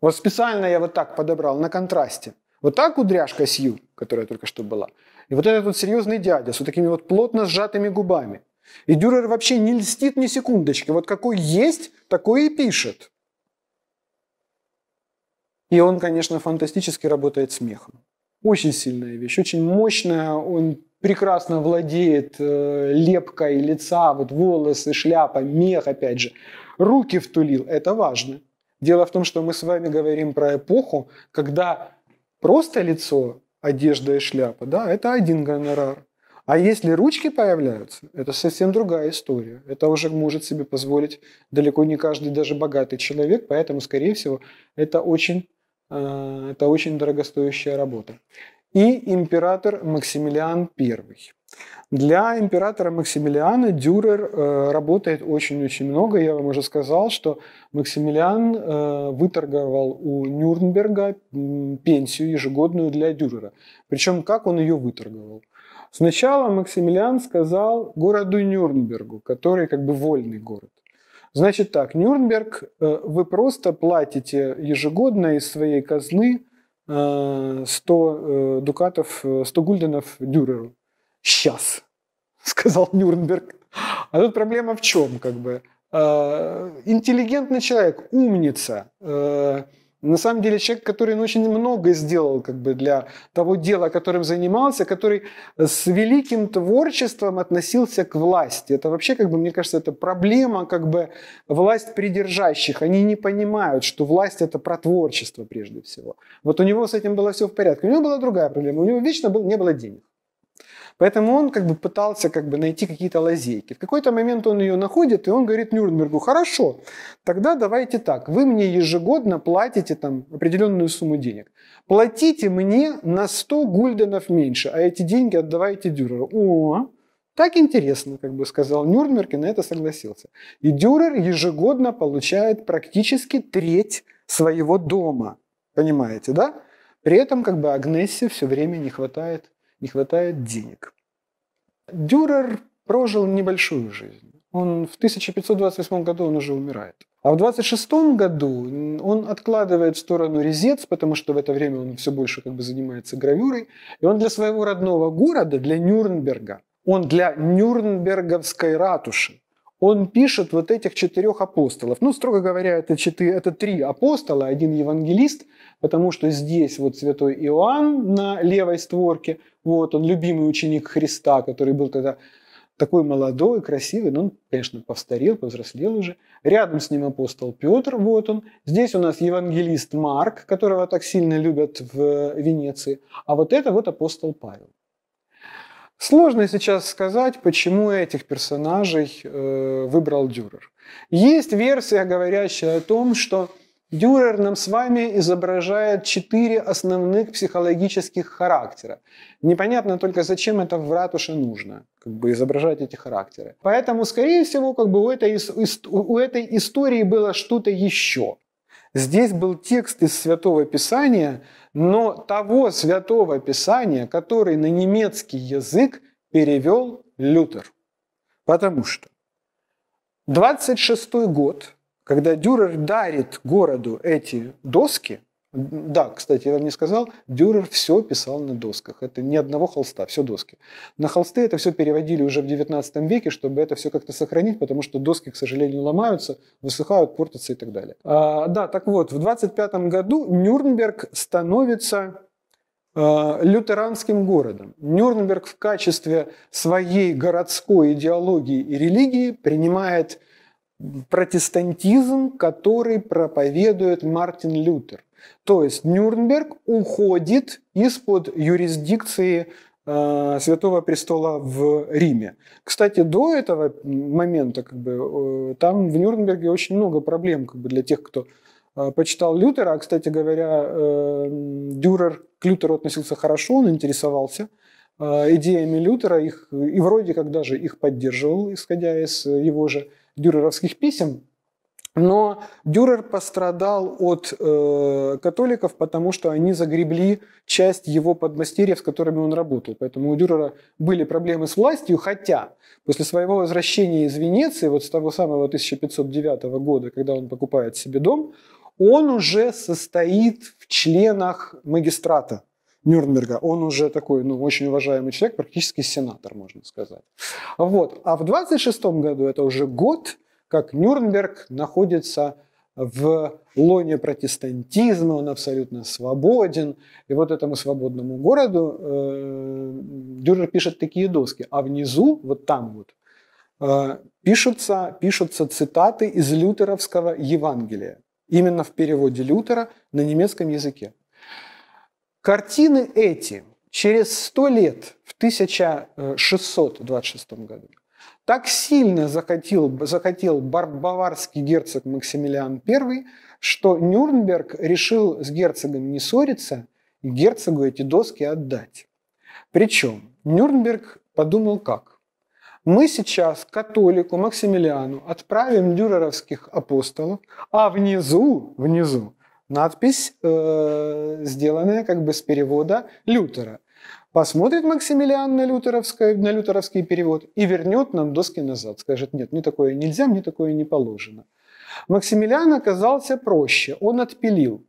Вот специально я вот так подобрал, на контрасте. Вот так кудряшка Сью, которая только что была. И вот этот вот серьезный дядя с вот такими вот плотно сжатыми губами. И Дюрер вообще не льстит ни секундочки. Вот какой есть, такое и пишет. И он, конечно, фантастически работает смехом. Очень сильная вещь, очень мощная. Он прекрасно владеет э, лепкой лица, вот волосы, шляпа, мех, опять же. Руки втулил, это важно. Дело в том, что мы с вами говорим про эпоху, когда просто лицо, одежда и шляпа, да, это один гонорар. А если ручки появляются, это совсем другая история. Это уже может себе позволить далеко не каждый, даже богатый человек, поэтому, скорее всего, это очень, э, это очень дорогостоящая работа. И император Максимилиан I. Для императора Максимилиана Дюрер э, работает очень-очень много. Я вам уже сказал, что Максимилиан э, выторговал у Нюрнберга пенсию ежегодную для Дюрера. Причем как он ее выторговал? Сначала Максимилиан сказал городу Нюрнбергу, который как бы вольный город. Значит так, Нюрнберг, э, вы просто платите ежегодно из своей казны 100 э, э, дукатов, 100 гульденов дюреру. Сейчас, сказал Нюрнберг. А тут проблема в чем, как бы? Интеллигентный человек, умница, на самом деле человек, который ну, очень много сделал как бы, для того дела, которым занимался, который с великим творчеством относился к власти. Это вообще, как бы, мне кажется, это проблема как бы, власть придержащих. Они не понимают, что власть – это про творчество прежде всего. Вот у него с этим было все в порядке. У него была другая проблема. У него вечно был, не было денег. Поэтому он как бы пытался как бы найти какие-то лазейки. В какой-то момент он ее находит, и он говорит Нюрнбергу, хорошо, тогда давайте так, вы мне ежегодно платите там определенную сумму денег. Платите мне на 100 гульденов меньше, а эти деньги отдавайте Дюреру. О, так интересно, как бы сказал Нюрнберг, и на это согласился. И Дюрер ежегодно получает практически треть своего дома. Понимаете, да? При этом как бы Агнессе все время не хватает не хватает денег. Дюрер прожил небольшую жизнь. Он в 1528 году он уже умирает. А в 26 году он откладывает в сторону резец, потому что в это время он все больше как бы занимается гравюрой. И он для своего родного города, для Нюрнберга, он для Нюрнберговской ратуши, он пишет вот этих четырех апостолов. Ну, строго говоря, это, четыре, это три апостола, один евангелист, потому что здесь вот святой Иоанн на левой створке, вот, он любимый ученик Христа, который был тогда такой молодой, красивый, но он, конечно, повстарел, повзрослел уже. Рядом с ним апостол Петр, вот он. Здесь у нас евангелист Марк, которого так сильно любят в э, Венеции. А вот это вот апостол Павел. Сложно сейчас сказать, почему этих персонажей э, выбрал Дюрер. Есть версия, говорящая о том, что Дюрер нам с вами изображает четыре основных психологических характера. Непонятно только, зачем это в ратуше нужно, как бы изображать эти характеры. Поэтому, скорее всего, как бы у этой, у этой истории было что-то еще. Здесь был текст из Святого Писания, но того Святого Писания, который на немецкий язык перевел Лютер. Потому что 26 год – когда Дюрер дарит городу эти доски, да, кстати, я вам не сказал, Дюрер все писал на досках. Это ни одного холста, все доски. На холсты это все переводили уже в 19 веке, чтобы это все как-то сохранить, потому что доски, к сожалению, ломаются, высыхают, портятся и так далее. А, да, так вот, в 25 году Нюрнберг становится э, лютеранским городом. Нюрнберг в качестве своей городской идеологии и религии принимает протестантизм, который проповедует Мартин Лютер. То есть Нюрнберг уходит из-под юрисдикции э, Святого Престола в Риме. Кстати, до этого момента как бы, э, там в Нюрнберге очень много проблем как бы, для тех, кто э, почитал Лютера. А, кстати говоря, Дюрер к Лютеру относился хорошо, он интересовался идеями Лютера их, и вроде как даже их поддерживал, исходя из его же дюреровских писем, но Дюрер пострадал от э, католиков, потому что они загребли часть его подмастерьев, с которыми он работал. Поэтому у Дюрера были проблемы с властью, хотя после своего возвращения из Венеции, вот с того самого 1509 года, когда он покупает себе дом, он уже состоит в членах магистрата Нюрнберга, он уже такой, ну, очень уважаемый человек, практически сенатор, можно сказать. Вот. А в 26 году, это уже год, как Нюрнберг находится в лоне протестантизма, он абсолютно свободен. И вот этому свободному городу э, Дюрер пишет такие доски. А внизу, вот там вот, э, пишутся, пишутся цитаты из лютеровского Евангелия. Именно в переводе Лютера на немецком языке. Картины эти через сто лет, в 1626 году, так сильно захотел, захотел баварский герцог Максимилиан I, что Нюрнберг решил с герцогом не ссориться и герцогу эти доски отдать. Причем Нюрнберг подумал как? Мы сейчас католику Максимилиану отправим дюреровских апостолов, а внизу, внизу надпись, э, сделанная как бы с перевода Лютера. Посмотрит Максимилиан на, на лютеровский перевод и вернет нам доски назад. Скажет, нет, мне такое нельзя, мне такое не положено. Максимилиан оказался проще. Он отпилил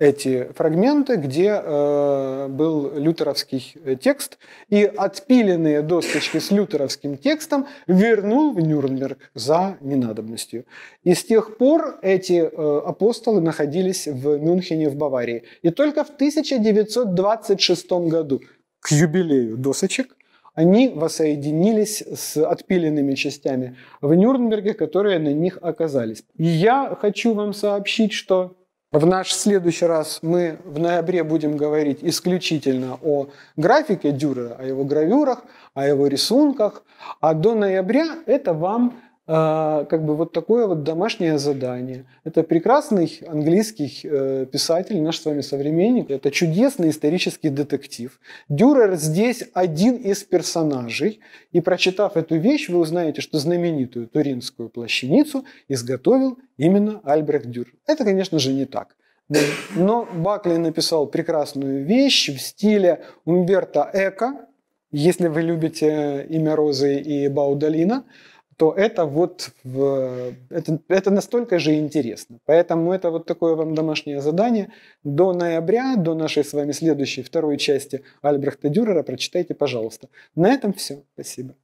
эти фрагменты, где э, был лютеровский э, текст, и отпиленные досточки с лютеровским текстом вернул в Нюрнберг за ненадобностью. И с тех пор эти э, апостолы находились в Мюнхене, в Баварии. И только в 1926 году, к юбилею досочек, они воссоединились с отпиленными частями в Нюрнберге, которые на них оказались. И я хочу вам сообщить, что в наш следующий раз мы в ноябре будем говорить исключительно о графике Дюрера, о его гравюрах, о его рисунках. А до ноября это вам а, как бы вот такое вот домашнее задание. Это прекрасный английский э, писатель, наш с вами современник. Это чудесный исторический детектив. Дюрер здесь один из персонажей. И прочитав эту вещь, вы узнаете, что знаменитую туринскую плащаницу изготовил именно Альбрехт Дюрер. Это, конечно же, не так. Но Бакли написал прекрасную вещь в стиле Умберто Эко, если вы любите э, имя Розы и Баудалина то это вот в, это, это настолько же интересно. Поэтому это вот такое вам домашнее задание. До ноября, до нашей с вами следующей второй части Альбрехта Дюрера прочитайте, пожалуйста. На этом все. Спасибо.